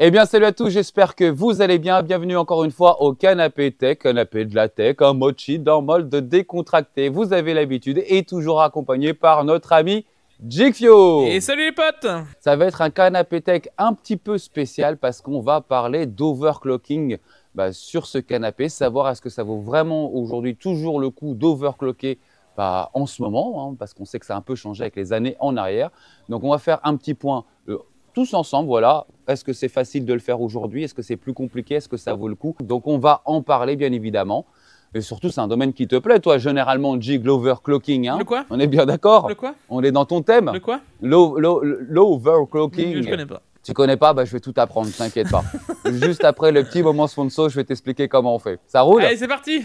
Eh bien, salut à tous, j'espère que vous allez bien. Bienvenue encore une fois au Canapé Tech, canapé de la tech, un mochi dans mode de décontracté. Vous avez l'habitude et toujours accompagné par notre ami Jigfio. Et salut les potes Ça va être un Canapé Tech un petit peu spécial parce qu'on va parler d'overclocking bah, sur ce canapé, savoir est-ce que ça vaut vraiment aujourd'hui toujours le coup d'overclocker bah, en ce moment, hein, parce qu'on sait que ça a un peu changé avec les années en arrière. Donc on va faire un petit point euh, tous ensemble, voilà. Est-ce que c'est facile de le faire aujourd'hui Est-ce que c'est plus compliqué Est-ce que ça vaut le coup Donc on va en parler bien évidemment. Et surtout, c'est un domaine qui te plaît, toi. Généralement, on dit l'overclocking. Hein? quoi On est bien d'accord Le quoi On est dans ton thème. Le quoi L'overclocking. Je connais pas. Tu connais pas bah, Je vais tout apprendre, t'inquiète pas. Juste après le petit moment sponsor, je vais t'expliquer comment on fait. Ça roule Allez, c'est parti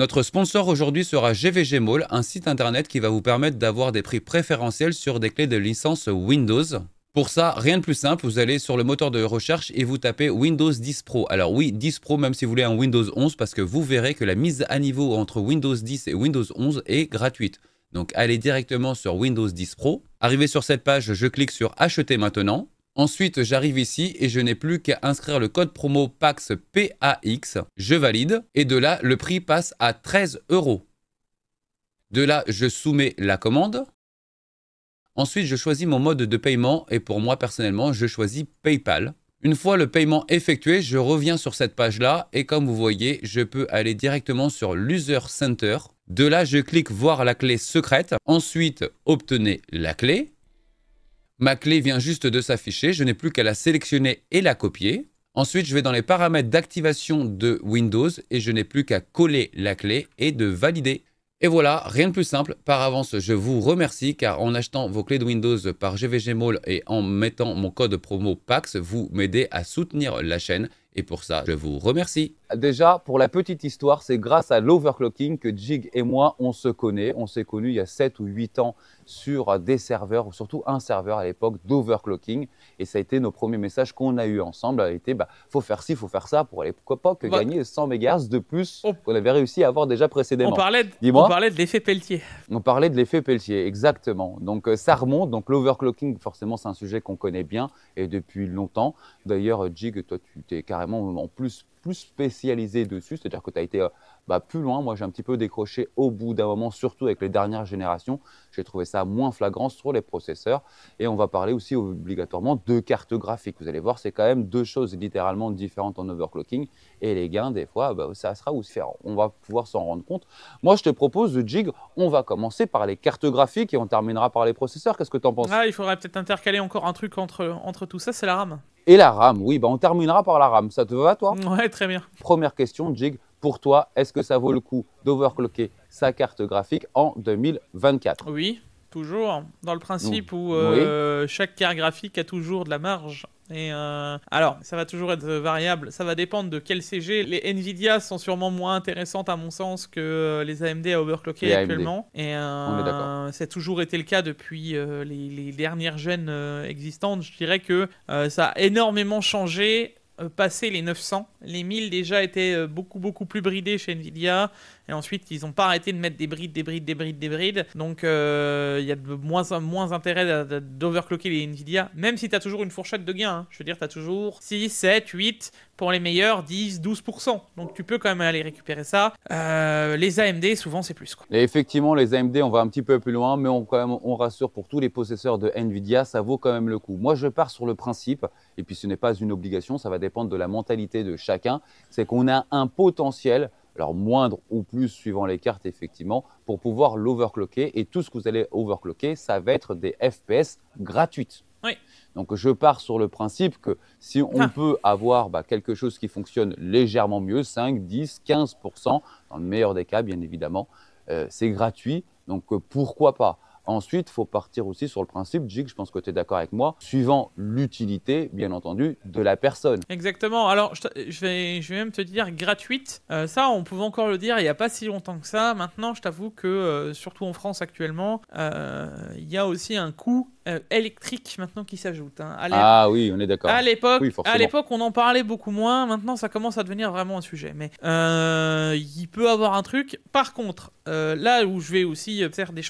Notre sponsor aujourd'hui sera GVG Mall, un site internet qui va vous permettre d'avoir des prix préférentiels sur des clés de licence Windows. Pour ça, rien de plus simple, vous allez sur le moteur de recherche et vous tapez Windows 10 Pro. Alors oui, 10 Pro même si vous voulez un Windows 11 parce que vous verrez que la mise à niveau entre Windows 10 et Windows 11 est gratuite. Donc allez directement sur Windows 10 Pro. Arrivé sur cette page, je clique sur Acheter maintenant. Ensuite, j'arrive ici et je n'ai plus qu'à inscrire le code promo PAX PAX. Je valide et de là, le prix passe à 13 euros. De là, je soumets la commande. Ensuite, je choisis mon mode de paiement et pour moi personnellement, je choisis PayPal. Une fois le paiement effectué, je reviens sur cette page-là et comme vous voyez, je peux aller directement sur l'User Center. De là, je clique voir la clé secrète. Ensuite, obtenez la clé. Ma clé vient juste de s'afficher, je n'ai plus qu'à la sélectionner et la copier. Ensuite, je vais dans les paramètres d'activation de Windows et je n'ai plus qu'à coller la clé et de valider. Et voilà, rien de plus simple. Par avance, je vous remercie car en achetant vos clés de Windows par GVG Mall et en mettant mon code promo PAX, vous m'aidez à soutenir la chaîne. Et pour ça, je vous remercie. Déjà, pour la petite histoire, c'est grâce à l'overclocking que Jig et moi, on se connaît. On s'est connus il y a 7 ou 8 ans sur des serveurs, ou surtout un serveur à l'époque d'overclocking. Et ça a été nos premiers messages qu'on a eu ensemble. A été, bah, faut faire ci, faut faire ça pour aller pas bah, gagner 100 MHz de plus qu'on avait réussi à avoir déjà précédemment. On parlait de, on parlait de l'effet Pelletier. On parlait de l'effet Pelletier, exactement. Donc euh, ça remonte. Donc l'overclocking, forcément, c'est un sujet qu'on connaît bien et depuis longtemps. D'ailleurs, Jig, toi, tu t'es carrément en plus plus spécialisé dessus, c'est-à-dire que tu as été euh, bah, plus loin, moi j'ai un petit peu décroché au bout d'un moment, surtout avec les dernières générations. J'ai trouvé ça moins flagrant sur les processeurs. Et on va parler aussi obligatoirement de cartes graphiques. Vous allez voir, c'est quand même deux choses littéralement différentes en overclocking. Et les gains, des fois, bah, ça sera où se faire. On va pouvoir s'en rendre compte. Moi, je te propose, de Jig, on va commencer par les cartes graphiques et on terminera par les processeurs. Qu'est-ce que tu en penses ah, Il faudrait peut-être intercaler encore un truc entre, entre tout ça, c'est la RAM. Et la RAM, oui, bah on terminera par la RAM. Ça te va, toi Ouais, très bien. Première question, Jig, pour toi, est-ce que ça vaut le coup d'overclocker sa carte graphique en 2024 Oui, toujours. Dans le principe mmh. où euh, chaque carte graphique a toujours de la marge. Et euh, alors, ça va toujours être variable. Ça va dépendre de quel CG. Les Nvidia sont sûrement moins intéressantes à mon sens que euh, les AMD à overclocker actuellement. Et euh, c'est toujours été le cas depuis les, les, dernières gènes existantes. Je dirais que ça a énormément changé euh, passer les 900. Les 1000 déjà étaient euh, beaucoup beaucoup plus bridés chez Nvidia. Et ensuite, ils n'ont pas arrêté de mettre des brides, des brides, des brides, des brides. Donc, euh, il y a de moins, moins intérêt d'overclocker les Nvidia, même si tu as toujours une fourchette de gains. Hein. Je veux dire, tu as toujours 6, 7, 8, pour les meilleurs, 10, 12%. Donc, tu peux quand même aller récupérer ça. Euh, les AMD, souvent, c'est plus. Et effectivement, les AMD, on va un petit peu plus loin, mais on, quand même, on rassure pour tous les possesseurs de Nvidia, ça vaut quand même le coup. Moi, je pars sur le principe, et puis ce n'est pas une obligation, ça va dépendre de la mentalité de chacun, c'est qu'on a un potentiel alors moindre ou plus suivant les cartes effectivement, pour pouvoir l'overclocker. Et tout ce que vous allez overclocker, ça va être des FPS gratuites. Oui. Donc je pars sur le principe que si on ah. peut avoir bah, quelque chose qui fonctionne légèrement mieux, 5, 10, 15%, dans le meilleur des cas bien évidemment, euh, c'est gratuit, donc euh, pourquoi pas Ensuite, il faut partir aussi sur le principe, Jig, je pense que tu es d'accord avec moi, suivant l'utilité, bien entendu, de la personne. Exactement. Alors, je, vais, je vais même te dire gratuite. Euh, ça, on pouvait encore le dire il n'y a pas si longtemps que ça. Maintenant, je t'avoue que, euh, surtout en France actuellement, euh, il y a aussi un coût euh, électrique maintenant qui s'ajoute hein. Ah oui, on est d'accord. À l'époque, à l'époque, on en parlait beaucoup moins. Maintenant, ça commence à devenir vraiment un sujet. Mais euh, il peut avoir un truc. Par contre, euh, là où je vais aussi faire des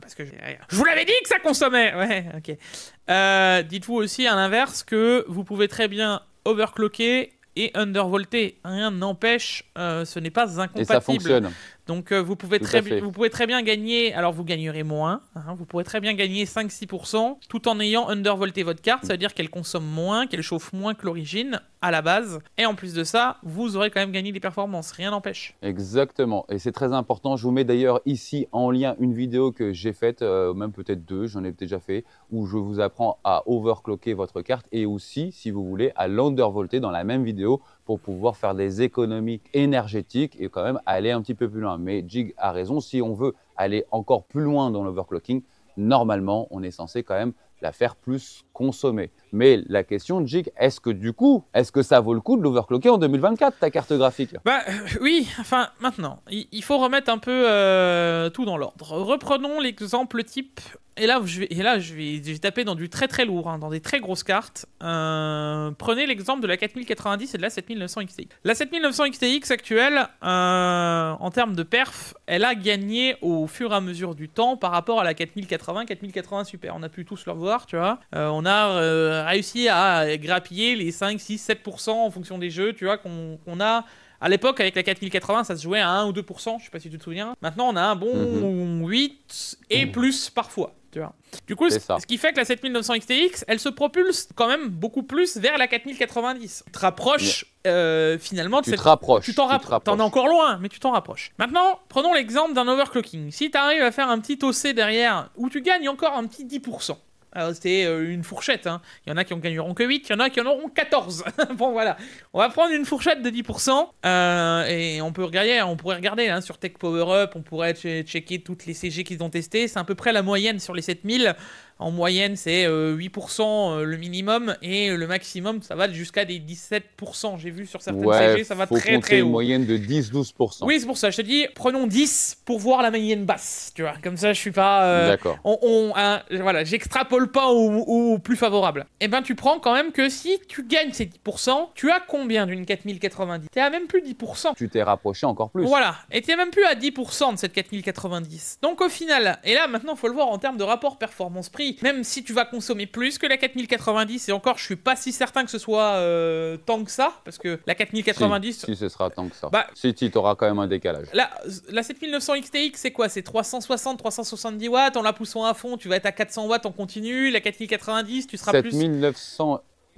parce que je vous l'avais dit que ça consommait. Ouais, ok. Dites-vous aussi à l'inverse que vous pouvez très bien overclocker et undervolter Rien n'empêche, ce n'est pas incompatible. Et ça fonctionne. Donc euh, vous, pouvez très, bien gagner, alors vous gagnerez moins, hein, hein, vous pouvez très bien gagner 5-6% tout en ayant undervolté votre carte, ça veut dire qu'elle consomme moins, qu'elle chauffe moins que l'origine à la base. Et en plus de ça, vous aurez quand même gagné des performances, rien n'empêche. Exactement, et c'est très important. Je vous mets d'ailleurs ici en lien une vidéo que j'ai faite, euh, même peut-être deux, j'en ai déjà fait, où je vous apprends à overclocker votre carte et aussi, si vous voulez, à l'undervolter dans la même vidéo pour pouvoir faire des économies énergétiques et quand même aller un petit peu plus loin. Mais Jig a raison, si on veut aller encore plus loin dans l'overclocking, normalement, on est censé quand même la faire plus consommer. Mais la question, Jig, est-ce que du coup, est-ce que ça vaut le coup de l'overclocker en 2024, ta carte graphique Bah euh, oui, enfin maintenant, il faut remettre un peu euh, tout dans l'ordre. Reprenons l'exemple type et là, je vais, et là je, vais, taper dans du très très lourd, hein, dans des très grosses cartes. Euh, prenez l'exemple de la 4090 et de la 7900 XTX. La 7900 XTX actuelle, euh, en termes de perf, elle a gagné au fur et à mesure du temps par rapport à la 4080, 4080 Super. On a pu tous le voir, tu vois. Euh, on a réussi à grappiller les 5, 6, 7% en fonction des jeux, tu vois, qu'on a. À l'époque, avec la 4080, ça se jouait à 1 ou 2%, je sais pas si tu te souviens. Maintenant, on a un bon 8 mhm. et mhm. plus parfois. Du coup, ce qui fait que la 7900 XTX, elle se propulse quand même beaucoup plus vers la 4090. Tu te rapproches euh, finalement de tu te rapproches. Tu t'en rapproches. T'en es encore loin, mais tu t'en rapproches. Maintenant, prenons l'exemple d'un overclocking. Si tu arrives à faire un petit OC derrière où tu gagnes encore un petit 10%, ah, c'était euh, une fourchette. Hein. Il y en a qui en gagneront que 8, il y en a qui en auront 14. bon, voilà. On va prendre une fourchette de 10%. Euh, et on peut regarder, on pourrait regarder hein, sur Tech Power Up, on pourrait checker toutes les CG qu'ils ont testées. C'est à peu près la moyenne sur les 7000. En moyenne, c'est 8% euh, euh, le minimum et euh, le maximum, ça va jusqu'à des 17%. J'ai vu sur certaines CG, ça va très très très haut. une moyenne de 10-12%. Oui, c'est pour ça. Je te dis, prenons 10 pour voir la moyenne basse. Tu vois, comme ça, je suis pas. D'accord. On, on voilà, j'extrapole pas au, plus favorable. Et eh ben, tu prends quand même que si tu gagnes ces 10%, tu as combien d'une 4090 T'es à même plus 10%. Tu t'es rapproché encore plus. Voilà. Et tu t'es même plus à 10% de cette 4090. Donc au final, et là maintenant, faut le voir en termes de rapport performance-prix même si tu vas consommer plus que la 4090, et encore, je suis pas si certain que ce soit euh, tant que ça, parce que la 4090. Si, ce sera tant que ça. Bah, si, tu auras quand même un décalage. La, 7900 XTX, c'est quoi C'est 360, 370 watts, en la poussant à fond, tu vas être à 400 watts en continu. La 4090, tu seras plus.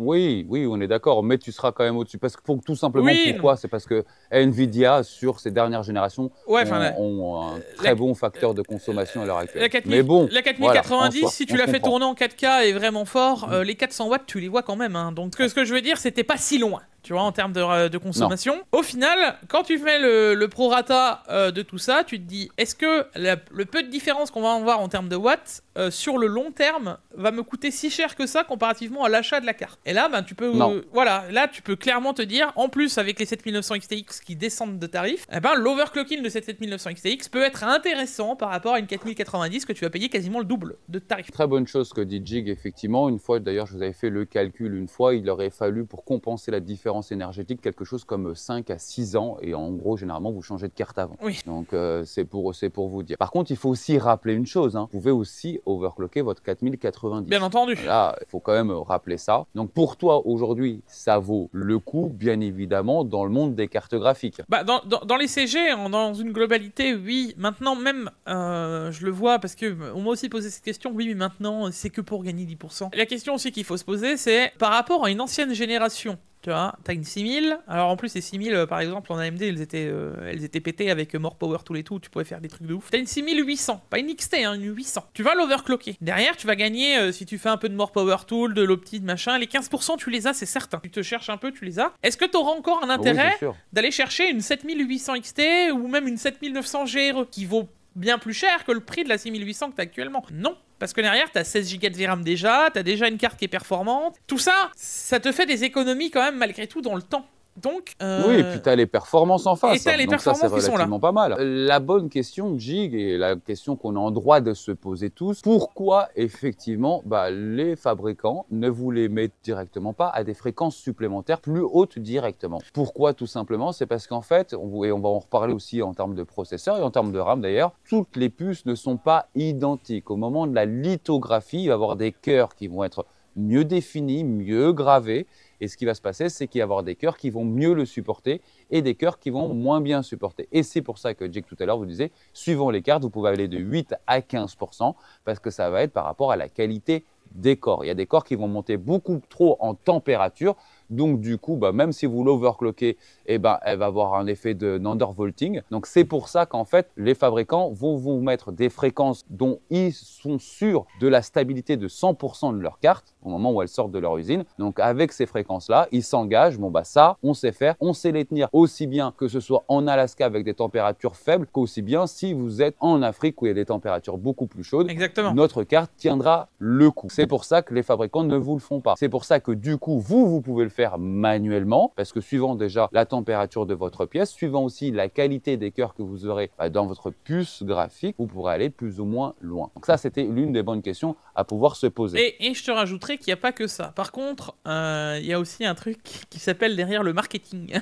Oui, oui, on est d'accord, mais tu seras quand même au-dessus. Parce que pour, tout simplement, pourquoi C'est parce que Nvidia, sur ces dernières générations, ont, un très bon facteur de consommation à l'heure actuelle. mais bon, la 4090, si tu la fais tourner en 4K est vraiment fort, euh, mm. les 400 watts, tu les vois quand même. Hein. Donc ce que ah. je veux dire, c'était pas si loin tu vois, en termes de, euh, consommation. Au final, quand tu fais le, prorata euh, de tout ça, tu te dis, est-ce que le peu de différence qu'on va avoir voir en termes de watts, euh, sur le long terme, va me coûter si cher que ça comparativement à l'achat de la carte Et là, ben, tu peux, voilà, là, tu peux clairement te dire, en plus, avec les 7900 XTX qui descendent de tarif, eh ben, l'overclocking de cette 7900 XTX peut être intéressant par rapport à une 4090 que tu vas payer quasiment le double de tarif. Très bonne chose que dit Jig, effectivement. Une fois, d'ailleurs, je vous avais fait le calcul une fois, il aurait fallu, pour compenser la différence énergétique quelque chose comme 5 à 6 ans. Et en gros, généralement, vous changez de carte avant. Oui. Donc, euh, c'est pour, pour vous dire. Par contre, il faut aussi rappeler une chose. Hein. Vous pouvez aussi overclocker votre 4090. Bien entendu. Là, il faut quand même rappeler ça. Donc, pour toi, aujourd'hui, ça vaut le coup, bien évidemment, dans le monde des cartes graphiques. Bah, dans, les CG, dans une globalité, oui. Maintenant, même, euh, je le vois parce que euh, on m'a aussi posé cette question. Oui, mais maintenant, c'est que pour gagner 10%. La question aussi qu'il faut se poser, c'est par rapport à une ancienne génération tu vois, t'as une 6000. Alors en plus, les 6000, euh, par exemple, en AMD, elles étaient, euh, étaient pétées avec euh, More Power Tool et tout. Tu pouvais faire des trucs de ouf. T'as une 6800, pas une XT, hein, une 800. Tu vas l'overclocker. Derrière, tu vas gagner, si tu fais un peu de More Power Tool, de l'opti, de machin, les 15%, tu les as, c'est certain. Tu te cherches un peu, tu les as. Est-ce que t'auras encore un intérêt d'aller chercher une 7800 XT ou même une 7900 GRE qui vaut bien plus cher que le prix de la 6800 que tu as actuellement. Non, parce que derrière, tu as 16 Go de RAM déjà, tu as déjà une carte qui est performante. Tout ça, ça te fait des économies quand même malgré tout dans le temps. Donc, euh, Oui, et puis tu as les performances en face. Donc ça, c'est relativement pas mal. La bonne question, Jig, et la question qu'on a en droit de se poser tous, pourquoi effectivement bah, les fabricants ne vous les mettent directement pas à des fréquences supplémentaires plus hautes directement Pourquoi tout simplement C'est parce qu'en fait, et on va en reparler aussi en termes de processeurs et en termes de RAM d'ailleurs, toutes les puces ne sont pas identiques. Au moment de la lithographie, il va y avoir des cœurs qui vont être mieux définis, mieux gravés et ce qui va se passer, c'est qu'il va y avoir des cœurs qui vont mieux le supporter et des cœurs qui vont moins bien supporter. Et c'est pour ça que Jake tout à l'heure vous disait, suivant les cartes, vous pouvez aller de 8 à 15% parce que ça va être par rapport à la qualité des corps. Il y a des corps qui vont monter beaucoup trop en température donc du coup, bah, même si vous l'overclockez, eh ben, elle va avoir un effet de non-undervolting. Donc c'est pour ça qu'en fait, les fabricants vont vous mettre des fréquences dont ils sont sûrs de la stabilité de 100% de leur carte au moment où elles sortent de leur usine. Donc avec ces fréquences-là, ils s'engagent. Bon bah ça, on sait faire, on sait les tenir aussi bien que ce soit en Alaska avec des températures faibles qu'aussi bien si vous êtes en Afrique où il y a des températures beaucoup plus chaudes. Exactement. Notre carte tiendra le coup. C'est pour ça que les fabricants ne vous le font pas. C'est pour ça que du coup, vous, vous pouvez le faire manuellement, parce que suivant déjà la température de votre pièce, suivant aussi la qualité des cœurs que vous aurez bah, dans votre puce graphique, vous pourrez aller plus ou moins loin. Donc ça, c'était l'une des bonnes questions à pouvoir se poser. Et, je te rajouterai qu'il n'y a pas que ça. Par contre, euh, il y a aussi un truc qui s'appelle derrière le marketing.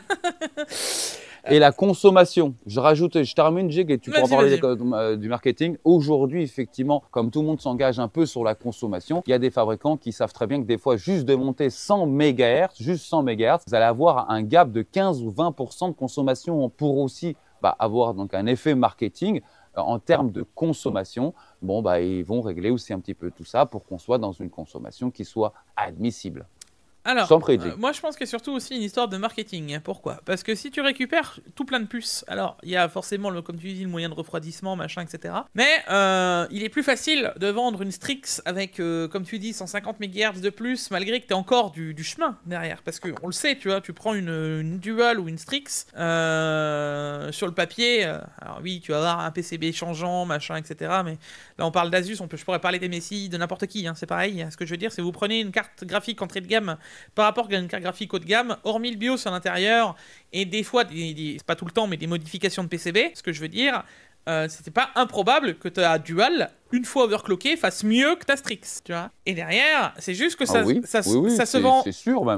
et la consommation. Je rajoute, je termine, Jig, et tu pourras parler euh, du marketing. Aujourd'hui, effectivement, comme tout le monde s'engage un peu sur la consommation, il y a des fabricants qui savent très bien que des fois, juste de monter 100 MHz, juste 100 MHz, vous allez avoir un gap de 15 ou 20% de consommation pour aussi bah, avoir donc un effet marketing euh, en termes de consommation, bon, bah, ils vont régler aussi un petit peu tout ça pour qu'on soit dans une consommation qui soit admissible. Alors, euh, moi, je pense que surtout aussi une histoire de marketing. Hein, pourquoi Parce que si tu récupères tout plein de puces, alors il y a forcément, le, comme tu dis, le moyen de refroidissement, machin, etc. Mais euh, il est plus facile de vendre une Strix avec, euh, comme tu dis, 150 MHz de plus, malgré que tu as encore du, chemin derrière. Parce que on le sait, tu vois, tu prends une, Dual ou une Strix sur le papier. alors oui, tu vas avoir un PCB changeant, machin, etc. Mais là, on parle d'Asus, on peut, je pourrais parler des Messi, de n'importe qui, hein, c'est pareil. Hein. Ce que je veux dire, c'est vous prenez une carte graphique entrée de gamme par rapport à une carte graphique haut de gamme, hormis le BIOS à l'intérieur et des fois, c'est pas tout le temps, mais des modifications de PCB, ce que je veux dire, euh, c'était pas improbable que ta Dual, une fois overclocké, fasse mieux que ta Strix, tu vois. Et derrière, c'est juste que ah ça, ça, ça se vend,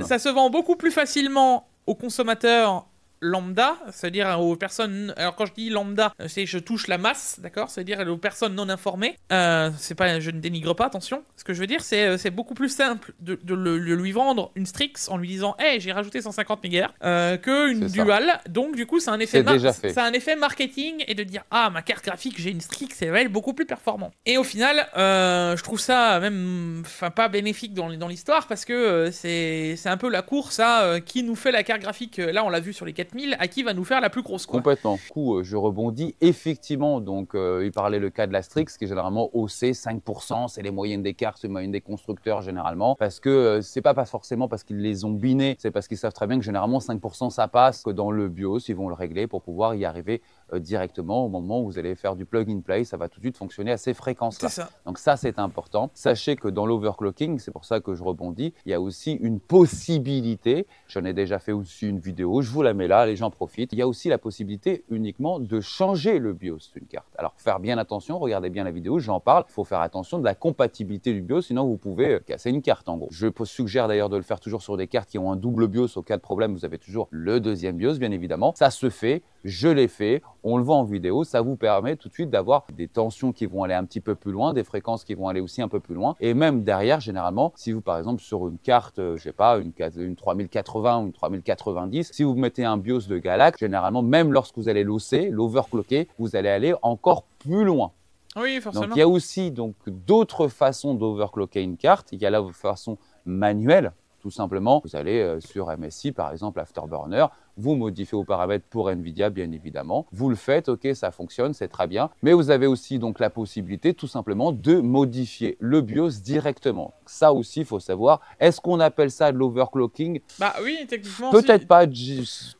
ça se vend beaucoup plus facilement aux consommateurs lambda, c'est-à-dire aux personnes. Alors quand je dis lambda, euh, c'est je touche la masse, d'accord C'est-à-dire aux personnes non informées. Euh, c'est pas, je ne dénigre pas, attention. Ce que je veux dire, c'est, euh, c'est beaucoup plus simple de, le, lui vendre une Strix en lui disant, hey, j'ai rajouté 150 MHz euh, que une Dual. Donc du coup, c'est un effet, un effet marketing et de dire, ah, ma carte graphique, j'ai une Strix, elle est beaucoup plus performante. Et au final, je trouve ça même, enfin pas bénéfique dans, dans l'histoire parce que c'est, c'est un peu la course à qui nous fait la carte graphique. Là, on l'a vu sur les quêtes à qui va nous faire la plus grosse. Quoi. Complètement. Du coup, euh, je rebondis. Effectivement, donc, euh, il parlait le cas de la Strix, qui est généralement haussé 5%. C'est les moyennes des cartes, c'est les moyennes des constructeurs généralement. Parce que euh, c'est pas, forcément parce qu'ils les ont binés, c'est parce qu'ils savent très bien que généralement 5% ça passe, que dans le bio, s'ils vont le régler pour pouvoir y arriver euh, directement au moment où vous allez faire du plug in play, ça va tout de suite fonctionner à ces fréquences-là. Donc ça, c'est important. Sachez que dans l'overclocking, c'est pour ça que je rebondis, il y a aussi une possibilité, j'en ai déjà fait aussi une vidéo, je vous la mets là, les gens profitent, il y a aussi la possibilité uniquement de changer le BIOS d'une carte. Alors faire bien attention, regardez bien la vidéo, j'en parle, il faut faire attention de la compatibilité du BIOS, sinon vous pouvez euh, casser une carte en gros. Je suggère d'ailleurs de le faire toujours sur des cartes qui ont un double BIOS, au cas de problème, vous avez toujours le deuxième BIOS bien évidemment. Ça se fait, je l'ai fait, on le voit en vidéo, ça vous permet tout de suite d'avoir des tensions qui vont aller un petit peu plus loin, des fréquences qui vont aller aussi un peu plus loin. Et même derrière, généralement, si vous, par exemple, sur une carte, euh, je sais pas, une, une 3080 ou une 3090, si vous mettez un BIOS de Galax, généralement, même lorsque vous allez l'osser, l'overclocker, vous allez aller encore plus loin. Oui, forcément. Donc, il y a aussi donc d'autres façons d'overclocker une carte. Il y a la façon manuelle tout simplement, vous allez euh, sur MSI, par exemple, Afterburner, vous modifiez vos paramètres pour NVIDIA, bien évidemment. Vous le faites, ok, ça fonctionne, c'est très bien. Mais vous avez aussi donc la possibilité, tout simplement, de modifier le BIOS directement. Ça aussi, il faut savoir. Est-ce qu'on appelle ça de l'overclocking Bah oui, techniquement. Peut-être pas.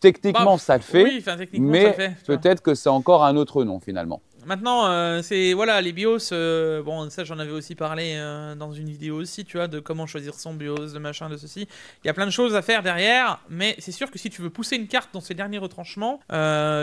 Techniquement, bah, ça le fait. Oui, mais Peut-être que c'est encore un autre nom, finalement. Maintenant, euh, c'est voilà les BIOS. Euh, bon, ça j'en avais aussi parlé euh, dans une vidéo aussi, tu vois, de comment choisir son BIOS, de machin, de ceci. Il y a plein de choses à faire derrière, mais c'est sûr que si tu veux pousser une carte dans ces derniers retranchements,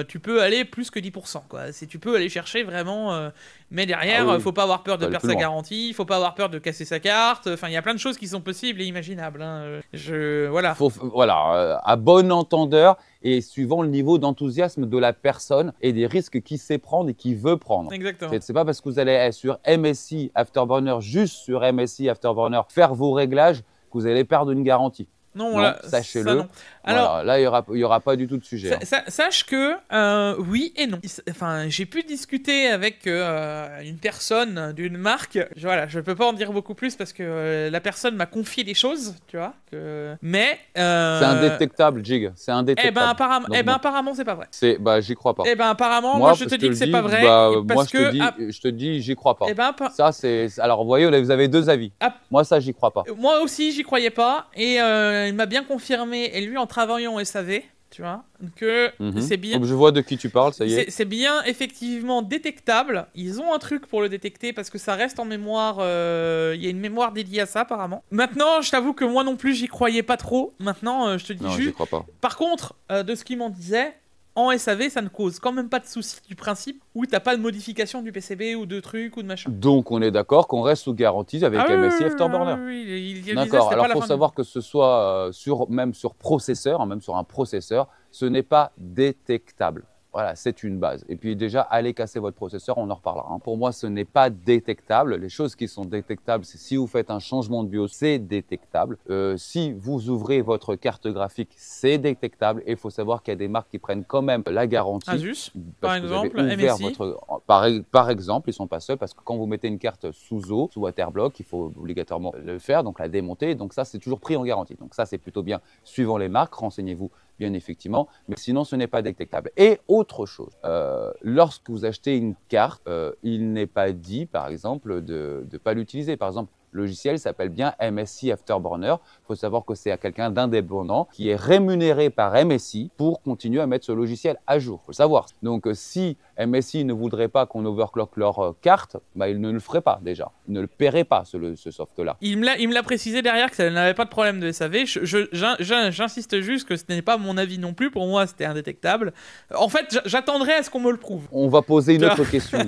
tu peux aller plus que 10%. Quoi. tu peux aller chercher vraiment. mais derrière, ah il ne faut pas avoir peur de perdre sa garantie, faut pas avoir peur de casser sa carte. Enfin, il y a plein de choses qui sont possibles et imaginables. Hein. Je voilà. voilà, à bon entendeur et suivant le niveau d'enthousiasme de la personne et des risques qu'il sait prendre et qu'il veut prendre. Exactement. C'est pas parce que vous allez sur MSI Afterburner, juste sur MSI Afterburner, faire vos réglages que vous allez perdre une garantie. Non, non sachez-le. Alors là, il n'y aura, y aura pas du tout de sujet. Hein. sache que euh, oui et non. Enfin, j'ai pu discuter avec euh, une personne d'une marque. Je, voilà, je peux pas en dire beaucoup plus parce que euh, la personne m'a confié des choses, tu vois. Que... Mais c'est indétectable, Jig. C'est indétectable. Eh ben apparemment, Donc, eh ben, apparemment, c'est pas vrai. C'est bah j'y crois pas. Eh ben apparemment, moi, je te, dis que c'est pas vrai. Bah, parce moi je que... te dis, je te dis, j'y crois pas. Eh ben, ça c'est alors vous voyez, vous avez deux avis. Ah. moi ça j'y crois pas. Moi aussi j'y croyais pas et il m'a bien confirmé, et lui en travaillant au savait, tu vois, que mhm. c'est bien. je vois de qui tu parles, ça y est. C'est bien effectivement détectable. Ils ont un truc pour le détecter parce que ça reste en mémoire. Euh, il y a une mémoire dédiée à ça apparemment. Maintenant, je t'avoue que moi non plus, j'y croyais pas trop. Maintenant, euh, je te dis non, juste. Crois pas. Par contre, euh, de ce qu'il m'en disait en SAV, ça ne cause quand même pas de soucis du principe où n'as pas de modification du PCB ou de trucs ou de machin. Donc on est d'accord qu'on reste sous garantie avec MSI ah Afterburner. Oui, d'accord. Alors faut savoir que ce soit euh, sur même sur processeur, hein, même sur un processeur, ce n'est pas détectable. Voilà, c'est une base. Et puis déjà, allez casser votre processeur, on en reparlera. Hein. Pour moi, ce n'est pas détectable. Les choses qui sont détectables, c'est si vous faites un changement de BIOS, c'est détectable. Euh, si vous ouvrez votre carte graphique, c'est détectable. Et il faut savoir qu'il y a des marques qui prennent quand même la garantie. Asus, par exemple, MSI. E-, par, exemple, ils sont pas seuls parce que quand vous mettez une carte sous eau, sous waterblock, il faut obligatoirement le faire, donc la démonter. Donc ça, c'est toujours pris en garantie. Donc ça, c'est plutôt bien. Suivant les marques, renseignez-vous bien effectivement, mais sinon ce n'est pas détectable. Et autre chose, euh, lorsque vous achetez une carte, euh, il n'est pas dit, par exemple, de ne pas l'utiliser. Par exemple, logiciel s'appelle bien MSI Afterburner. Il faut savoir que c'est à quelqu'un d'indépendant qui est rémunéré par MSI pour continuer à mettre ce logiciel à jour. Il Faut le savoir. Donc euh, si MSI ne voudrait pas qu'on overclock leur euh, carte, bah, ils ne le feraient pas déjà. Ils ne le paieraient pas, ce, ce soft-là. Il me l'a précisé derrière que ça n'avait pas de problème de SAV. J'insiste juste que ce n'est pas mon avis non plus. Pour moi, c'était indétectable. En fait, j'attendrai à ce qu'on me le prouve. On va poser une autre question,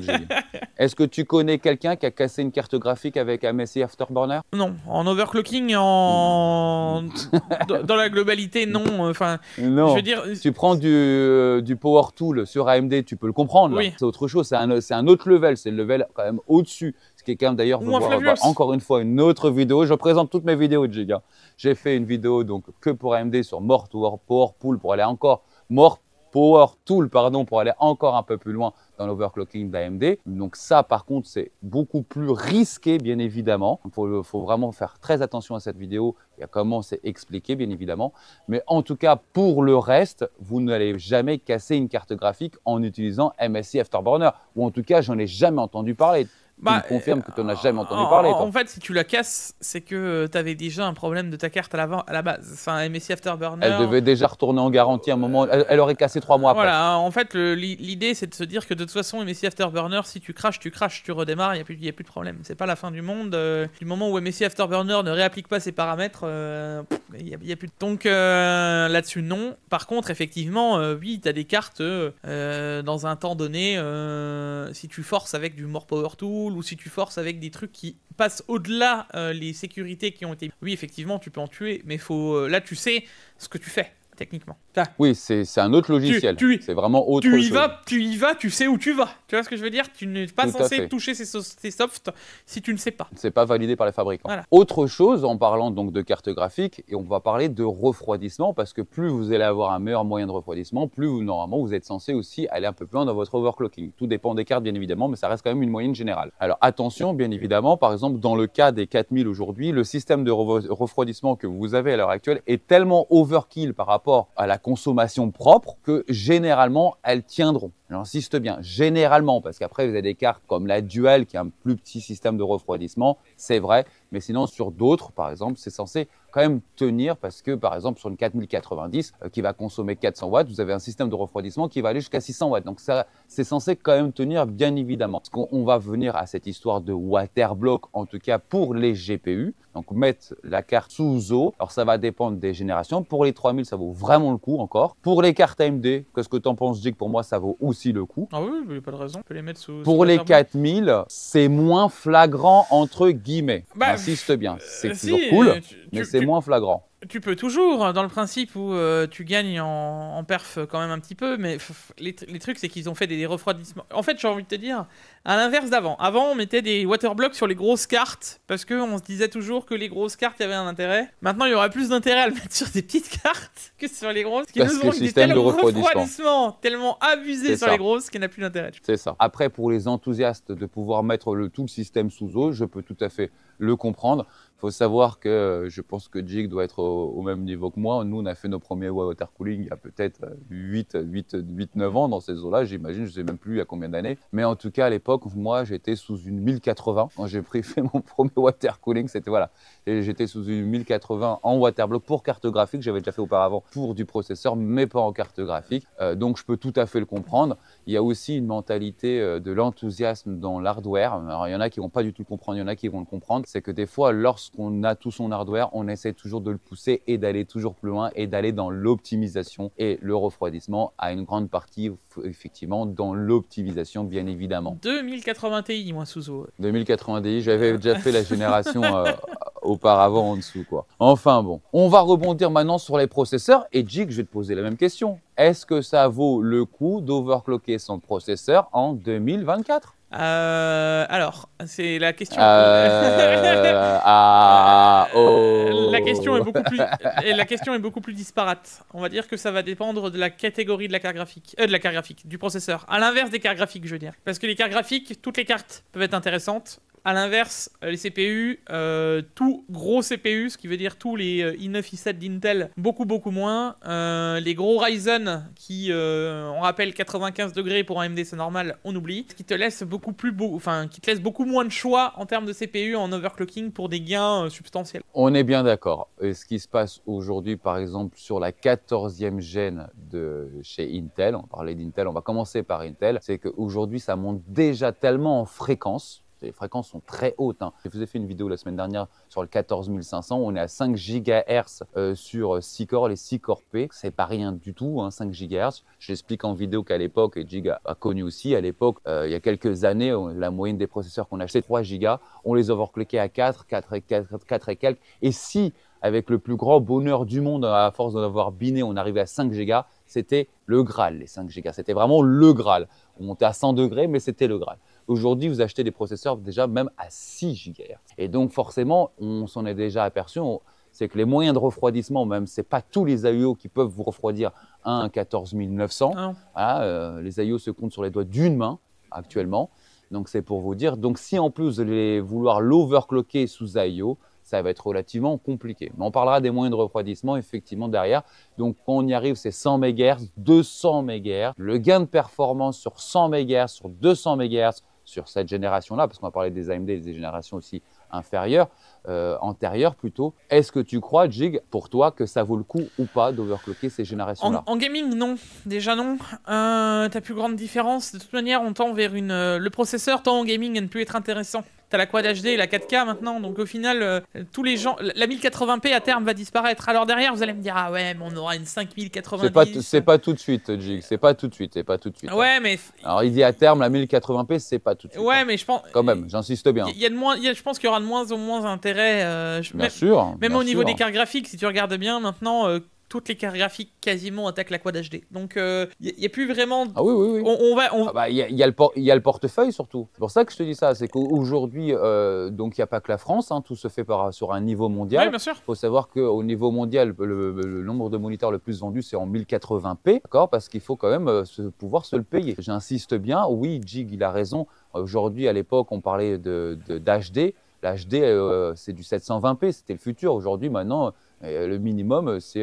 Est-ce que tu connais quelqu'un qui a cassé une carte graphique avec MSI Afterburner burner Non, en overclocking, en... dans la globalité, non. Enfin, non. Je veux dire... Euh, tu prends du, euh, du Power Tool sur AMD, tu peux le comprendre. C'est autre chose, c'est un, c'est un autre level, c'est le level quand même au-dessus. Ce qui est quand même d'ailleurs, encore une fois, une autre vidéo. Je présente toutes mes vidéos de Giga. J'ai fait une vidéo donc que pour AMD sur Mort ou Power Pool pour aller encore Mort Power Tool pardon, pour aller encore un peu plus loin dans l'overclocking d'AMD. Donc ça, par contre, c'est beaucoup plus risqué, bien évidemment. Il faut, vraiment faire très attention à cette vidéo et à comment c'est expliqué, bien évidemment. Mais en tout cas, pour le reste, vous n'allez jamais casser une carte graphique en utilisant MSI Afterburner. Ou en tout cas, j'en ai jamais entendu parler tu bah, confirmes que tu n'en as euh, jamais entendu parler. En fait, si tu la casses, c'est que euh, tu avais déjà un problème de ta carte à la, à la base. Enfin, MSI Afterburner. Elle devait déjà retourner en garantie à un moment. Elle, aurait cassé trois mois après. Voilà, hein, en fait, l'idée, c'est de se dire que de toute façon, MSI Afterburner, si tu craches, tu craches, tu redémarres, il n'y a, plus de problème. C'est pas la fin du monde. Euh, du moment où MSI Afterburner ne réapplique pas ses paramètres, il n'y a, plus de. Donc là-dessus, non. Par contre, effectivement, oui, tu as des cartes dans un temps donné. si tu forces avec du More Power Tool, ou si tu forces avec des trucs qui passent au-delà euh, les sécurités qui ont été... Oui, effectivement, tu peux en tuer, mais faut euh, là, tu sais ce que tu fais techniquement. Oui, c'est un autre logiciel. C'est vraiment autre tu y Vas, tu y vas, tu sais où tu vas. Tu vois ce que je veux dire Tu n'es pas censé toucher ces, softs si tu ne sais pas. C'est pas validé par les fabricants. Autre chose, en parlant donc de carte graphique, et on va parler de refroidissement, parce que plus vous allez avoir un meilleur moyen de refroidissement, plus normalement vous êtes censé aussi aller un peu plus loin dans votre overclocking. Tout dépend des cartes, bien évidemment, mais ça reste quand même une moyenne générale. Alors attention, bien évidemment, par exemple, dans le cas des 4000 aujourd'hui, le système de refroidissement que vous avez à l'heure actuelle est tellement overkill par rapport à la consommation propre que généralement elles tiendront. J'insiste bien, généralement, parce qu'après vous avez des cartes comme la Dual qui a un plus petit système de refroidissement, c'est vrai, mais sinon sur d'autres, par exemple, c'est censé quand même tenir parce que par exemple sur une 4090 euh, qui va consommer 400 watts, vous avez un système de refroidissement qui va aller jusqu'à 600 watts. Donc c'est censé quand même tenir bien évidemment. Parce qu'on va venir à cette histoire de water block, en tout cas pour les GPU. Donc mettre la carte sous eau, alors ça va dépendre des générations. Pour les 3000, ça vaut vraiment le coup encore. Pour les cartes AMD, qu'est-ce que tu en penses, que Pour moi, ça vaut aussi le coup. Ah oui, a pas de raison. On peut les mettre sous. Pour les 4000, c'est moins flagrant entre guillemets. Bah, Insiste bien, c'est euh, toujours cool, euh, mais c'est moins flagrant. Tu peux toujours, hein, dans le principe où euh, tu gagnes en, perf quand même un petit peu, mais les, trucs, c'est qu'ils ont fait des, refroidissements. En fait, j'ai envie de te dire, à l'inverse d'avant. Avant, on mettait des waterblocks sur les grosses cartes, parce qu'on se disait toujours que les grosses cartes, il y avait un intérêt. Maintenant, il y aurait plus d'intérêt à le mettre sur des petites cartes que sur les grosses, qui parce nous ont des de refroidissement. tellement abusé sur les grosses qu'il n'a plus d'intérêt. C'est ça. Après, pour les enthousiastes de pouvoir mettre le, tout le système sous eau, je peux tout à fait le comprendre faut savoir que euh, je pense que Jig doit être au, même niveau que moi. Nous, on a fait nos premiers water cooling il y a peut-être 8, 8, 8, 9 ans dans ces eaux-là, j'imagine. Je sais même plus il y a combien d'années. Mais en tout cas, à l'époque, moi, j'étais sous une 1080. Quand j'ai fait mon premier water cooling, c'était voilà. J'étais sous une 1080 en waterblock pour carte graphique. J'avais déjà fait auparavant pour du processeur, mais pas en carte graphique. Euh, donc, je peux tout à fait le comprendre. Il y a aussi une mentalité euh, de l'enthousiasme dans l'hardware. Alors, il y en a qui vont pas du tout le comprendre. Il y en a qui vont le comprendre. C'est que des fois, lorsque qu'on a tout son hardware, on essaie toujours de le pousser et d'aller toujours plus loin et d'aller dans l'optimisation. Et le refroidissement a une grande partie, effectivement, dans l'optimisation, bien évidemment. 2080 Ti, moi, Suzo. 2080 Ti, j'avais déjà fait la génération euh, auparavant en dessous, quoi. Enfin, bon. On va rebondir maintenant sur les processeurs. Et Jig, je vais te poser la même question. Est-ce que ça vaut le coup d'overclocker son processeur en 2024 euh, alors, c'est la question. Euh, ah, oh. La question est beaucoup plus la question est beaucoup plus disparate. On va dire que ça va dépendre de la catégorie de la carte graphique, euh, de la carte graphique, du processeur. À l'inverse des cartes graphiques, je veux dire, parce que les cartes graphiques, toutes les cartes peuvent être intéressantes, à l'inverse, euh, les CPU, euh, tout gros CPU, ce qui veut dire tous les i9, euh, i7 d'Intel, beaucoup beaucoup moins. les gros Ryzen qui, on rappelle, 95 degrés pour AMD, c'est normal, on oublie. Ce qui te laisse beaucoup plus beau, enfin, qui te laisse beaucoup moins de choix en termes de CPU en overclocking pour des gains substantiels. On est bien d'accord. Ce qui se passe aujourd'hui, par exemple, sur la 14e gêne de chez Intel, on parlait d'Intel, on va commencer par Intel, c'est qu'aujourd'hui, ça monte déjà tellement en fréquence les fréquences sont très hautes. Hein. Je vous ai fait une vidéo la semaine dernière sur le 14500. On est à 5 GHz euh, sur 6 euh, corps, les 6 corps P. C'est pas rien du tout, 5 hein, GHz. Je l'explique en vidéo qu'à l'époque, et Giga a connu aussi, à l'époque, euh, il y a quelques années, la moyenne des processeurs qu'on achetait, 3 GHz. on les overclockait à 4, 4 et, 4, et quelques. Et si, avec le plus grand bonheur du monde, à force d'en avoir biné, on arrivait à 5 GHz, c'était le Graal, les 5 GHz. C'était vraiment le Graal. On montait à 100 degrés, mais c'était le Graal. Aujourd'hui, vous achetez des processeurs déjà même à 6 GHz. Et donc forcément, on s'en est déjà aperçu, c'est que les moyens de refroidissement, même, c'est pas tous les AIO qui peuvent vous refroidir à un 14900. Ah, euh, les AIO se comptent sur les doigts d'une main actuellement. Donc c'est pour vous dire. Donc si en plus vous allez vouloir l'overclocker sous AIO, ça va être relativement compliqué. Mais on parlera des moyens de refroidissement effectivement derrière. Donc quand on y arrive, c'est 100 MHz, 200 MHz. Le gain de performance sur 100 MHz, sur 200 MHz, sur cette génération-là, parce qu'on va parler des AMD des générations aussi inférieures, euh, antérieure plutôt. Est-ce que tu crois, Jig, pour toi, que ça vaut le coup ou pas d'overclocker ces générations-là en, gaming, non. Déjà, non. Euh, ta plus grande différence, de toute manière, on tend vers une. Euh, le processeur tend en gaming à ne plus être intéressant. T'as la Quad HD et la 4K maintenant, donc au final, euh, tous les gens, la 1080p à terme va disparaître. Alors derrière, vous allez me dire, ah ouais, mais on aura une 5080. C'est pas, c'est pas tout de suite, Jig, c'est pas tout de suite, et pas tout de suite. Ouais, mais. Alors il dit à terme, la 1080p, c'est pas tout de suite. Ouais, mais je pense. Quand même, j'insiste bien. Il y, a de moins, je pense qu'il y aura de moins en moins un euh, même, au niveau des cartes graphiques, si tu regardes bien maintenant. Euh, toutes les cartes graphiques quasiment attaquent la Quad HD. Donc, il euh, n'y a plus vraiment. Ah oui, oui, oui. On, va. Il ah bah, y, a, le portefeuille surtout. C'est pour ça que je te dis ça. C'est qu'aujourd'hui, donc, il n'y a pas que la France. Hein, tout se fait sur un niveau mondial. bien sûr. Il faut savoir qu'au niveau mondial, le, nombre de moniteurs le plus vendu, c'est en 1080p. D'accord Parce qu'il faut quand même se, pouvoir se le payer. J'insiste bien. Oui, Jig, il a raison. Aujourd'hui, à l'époque, on parlait de, d'HD. L'HD, euh, c'est du 720p, c'était le futur. Aujourd'hui, maintenant, euh, le minimum, euh, c'est.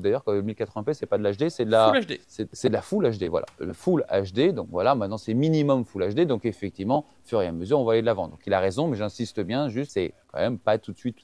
D'ailleurs, quand 1080p, c'est pas de l'HD, c'est de la. Full HD. C'est de la full HD, voilà. Le full HD, donc voilà, maintenant, c'est minimum full HD. Donc, effectivement, fur et à mesure, on va aller de l'avant. Donc, il a raison, mais j'insiste bien, juste, c'est quand même pas tout de suite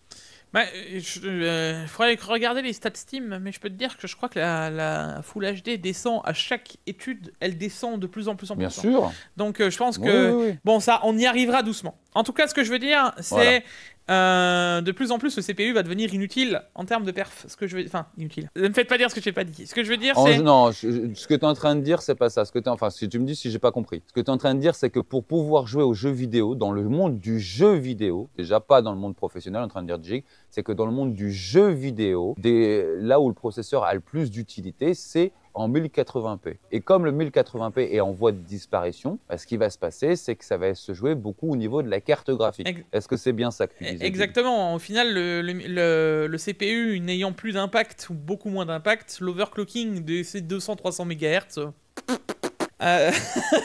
il bah, euh, je, euh, faudrait regarder les stats Steam, mais je peux te dire que je crois que la, Full HD descend à chaque étude, elle descend de plus en plus en plus. Bien hein. sûr. Donc euh, je pense que bon ça, on y arrivera doucement. En tout cas, ce que je veux dire, c'est euh, de plus en plus, le CPU va devenir inutile en termes de perf. Ce que je veux, enfin, inutile. Ne me faites pas dire ce que n'ai pas dit. Ce que je veux dire, c'est non. ce que tu es en train de dire, c'est pas ça. Ce que es... enfin, si tu me dis si j'ai pas compris. Ce que tu es en train de dire, c'est que pour pouvoir jouer aux jeux vidéo dans le monde du jeu vidéo, déjà pas dans le monde professionnel, en train de dire Jig, c'est que dans le monde du jeu vidéo, là où le processeur a le plus d'utilité, c'est en 1080p. Et comme le 1080p est en voie de disparition, bah, ce qui va se passer, c'est que ça va se jouer beaucoup au niveau de la carte graphique. Est-ce que c'est bien ça que tu eh, disais Exactement. Au final, le, CPU n'ayant plus d'impact ou beaucoup moins d'impact, l'overclocking de ces 200-300 MHz. Euh,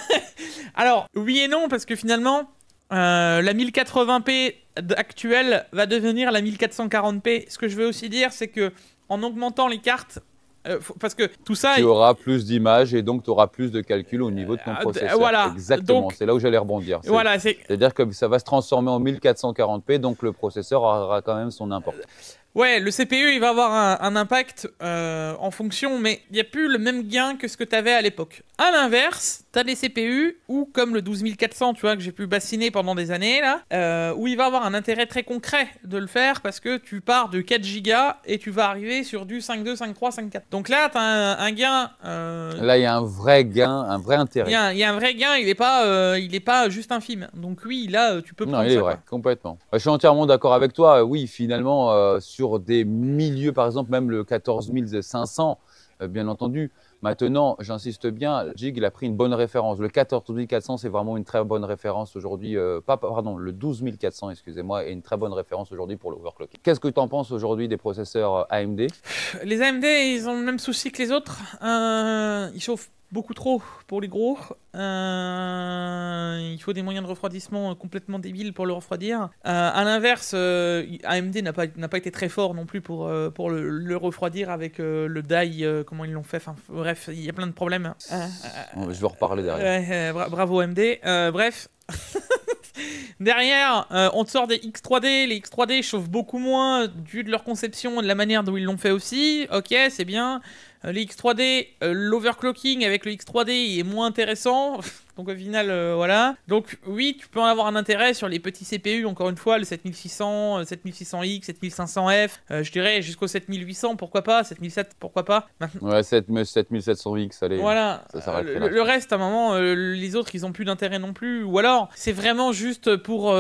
alors, oui et non, parce que finalement, euh, la 1080p actuelle va devenir la 1440p. Ce que je veux aussi dire, c'est que en augmentant les cartes, euh, parce que tout ça. Tu auras plus d'images et donc tu auras plus de calculs au niveau de ton euh, processeur. Voilà. Exactement, c'est là où j'allais rebondir. Voilà, c'est-à-dire que ça va se transformer en 1440p, donc le processeur aura quand même son importance. Ouais, le CPU, il va avoir un, impact euh, en fonction, mais il n'y a plus le même gain que ce que tu avais à l'époque. À l'inverse, tu as des CPU ou comme le 12400, tu vois, que j'ai pu bassiner pendant des années, là, euh, où il va avoir un intérêt très concret de le faire parce que tu pars de 4 gigas et tu vas arriver sur du 5.2, 5.3, 5.4. Donc là, tu as un, gain... Euh, là, il y a un vrai gain, un vrai intérêt. Il y, a un vrai gain, il n'est pas, il est pas juste infime. Donc oui, là, tu peux prendre Non, il est vrai, complètement. Bah, je suis entièrement d'accord avec toi. Oui, finalement, sur des milieux, par exemple même le 14 500, euh, bien entendu. Maintenant, j'insiste bien, Jig, il a pris une bonne référence. Le 14400 c'est vraiment une très bonne référence aujourd'hui. Euh, pardon, le 12400 excusez-moi, est une très bonne référence aujourd'hui pour l'overclocking. Qu'est-ce que tu en penses aujourd'hui des processeurs AMD Les AMD, ils ont le même souci que les autres. ils chauffent beaucoup trop pour les gros. Euh, il faut des moyens de refroidissement euh, complètement débiles pour le refroidir. Euh, à l'inverse, euh, AMD n'a pas, n'a pas été très fort non plus pour, pour le, refroidir avec le die, comment ils l'ont fait. Enfin, bref, il y a plein de problèmes. je vais reparler derrière. bravo AMD. bref. Derrière, on te sort des X3D. Les X3D chauffent beaucoup moins dû de leur conception et de la manière dont ils l'ont fait aussi. Ok, c'est bien. Euh, le X3D, euh, l'overclocking avec le X3D est moins intéressant. Donc au final, euh, voilà. Donc oui, tu peux en avoir un intérêt sur les petits CPU, encore une fois, le 7600, 7600X, 7500F, je dirais jusqu'au 7800, pourquoi pas, 7700, pourquoi pas. ouais, 7700X, allez. Voilà. Ça euh, le, le, reste, à un moment, euh, les autres, ils n'ont plus d'intérêt non plus. Ou alors, c'est vraiment juste pour...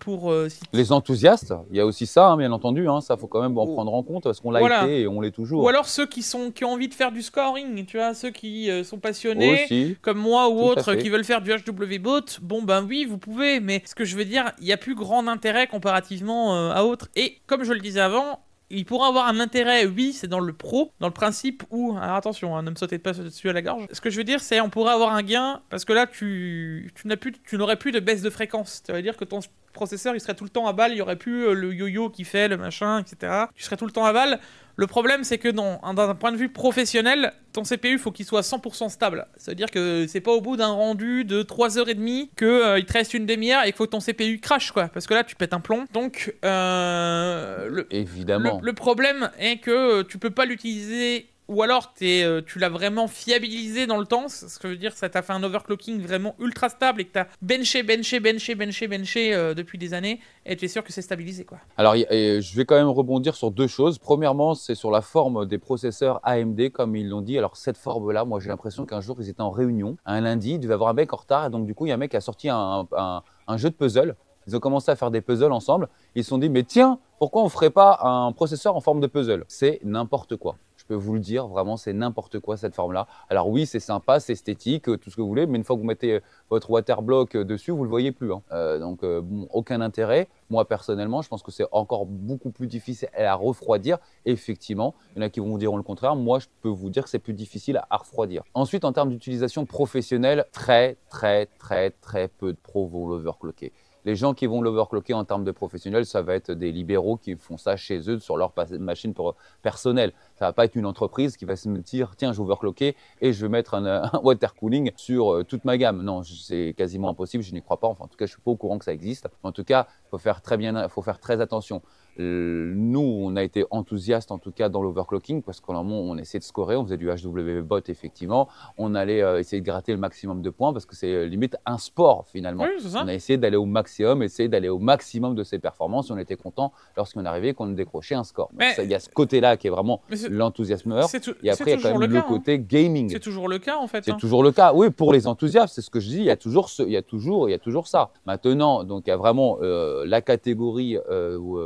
pour Les enthousiastes, il y a aussi ça, hein, bien entendu, hein, ça faut quand même en oh. prendre en compte, parce qu'on l'a été et on l'est toujours. Ou alors ceux qui, sont, qui ont envie de faire du scoring, tu vois, ceux qui sont passionnés, comme moi ou autres, qui veulent faire du HW HWBot, bon ben oui, vous pouvez, mais ce que je veux dire, il n'y a plus grand intérêt comparativement euh, à autre. Et comme je le disais avant, il pourra avoir un intérêt, oui, c'est dans le pro, dans le principe où, alors attention, hein, ne me sautez pas dessus à la gorge. Ce que je veux dire, c'est on pourrait avoir un gain parce que là, tu, n'as plus, n'aurais plus de baisse de fréquence. Ça veut dire que ton processeur, il serait tout le temps à balle, il y aurait plus euh, le yo-yo qui fait, le machin, etc. Tu serais tout le temps à balle. Le problème, c'est que dans un point de vue professionnel, ton CPU, faut qu'il soit 100% stable. C'est-à-dire que c'est pas au bout d'un rendu de 3h30 que euh, il te reste une demi-heure et faut que ton CPU crache, quoi. Parce que là, tu pètes un plomb. Donc, euh, le, Évidemment. le, problème est que euh, tu peux pas l'utiliser ou alors euh, tu l'as vraiment fiabilisé dans le temps, ce que je veux dire ça t'a fait un overclocking vraiment ultra stable et que t'as benché, benché, benché, benché, benché euh, depuis des années et tu es sûr que c'est stabilisé quoi. Alors je vais quand même rebondir sur deux choses. Premièrement, c'est sur la forme des processeurs AMD comme ils l'ont dit. Alors cette forme là, moi j'ai l'impression qu'un jour ils étaient en réunion, un lundi, il devait avoir un mec en retard et donc du coup il y a un mec qui a sorti un, jeu de puzzle. Ils ont commencé à faire des puzzles ensemble. Ils se sont dit mais tiens, pourquoi on ferait pas un processeur en forme de puzzle C'est n'importe quoi je peux vous le dire, vraiment, c'est n'importe quoi cette forme-là. Alors oui, c'est sympa, c'est esthétique, euh, tout ce que vous voulez, mais une fois que vous mettez euh, votre waterblock euh, dessus, vous ne le voyez plus. Hein. donc aucun intérêt. Moi personnellement, je pense que c'est encore beaucoup plus difficile à refroidir. Effectivement, il y en a qui vont vous dire le contraire. Moi, je peux vous dire que c'est plus difficile à refroidir. Ensuite, en termes d'utilisation professionnelle, très, très, très, très peu de pros vont l'overclocker. Les gens qui vont l'overclocker en termes de professionnels, ça va être des libéraux qui font ça chez eux sur leur machine personnelle. Ça va pas être une entreprise qui va se dire tiens, je vais et je vais mettre un, euh, water cooling sur euh, toute ma gamme. Non, c'est quasiment impossible, je n'y crois pas. Enfin, en tout cas, je suis pas au courant que ça existe. En tout cas, faut faire très bien, faut faire très attention. Euh, nous, on a été enthousiastes en tout cas dans l'overclocking parce qu'en amont, on essayait de scorer, on faisait du HW bot effectivement, on allait euh, essayer de gratter le maximum de points parce que c'est euh, limite un sport finalement. on a essayé d'aller au maximum, essayer d'aller au maximum de ses performances. On était content lorsqu'on arrivait qu'on décrochait un score. Il y a ce côté-là qui est vraiment l'enthousiasmeur. Et après, il y a quand même le, hein. côté gaming. C'est toujours le cas en fait. C'est hein. toujours le cas. Oui, pour les enthousiastes, c'est ce que je dis. Il y a toujours, il y a toujours, il y a toujours ça. Maintenant, donc il y a vraiment la catégorie où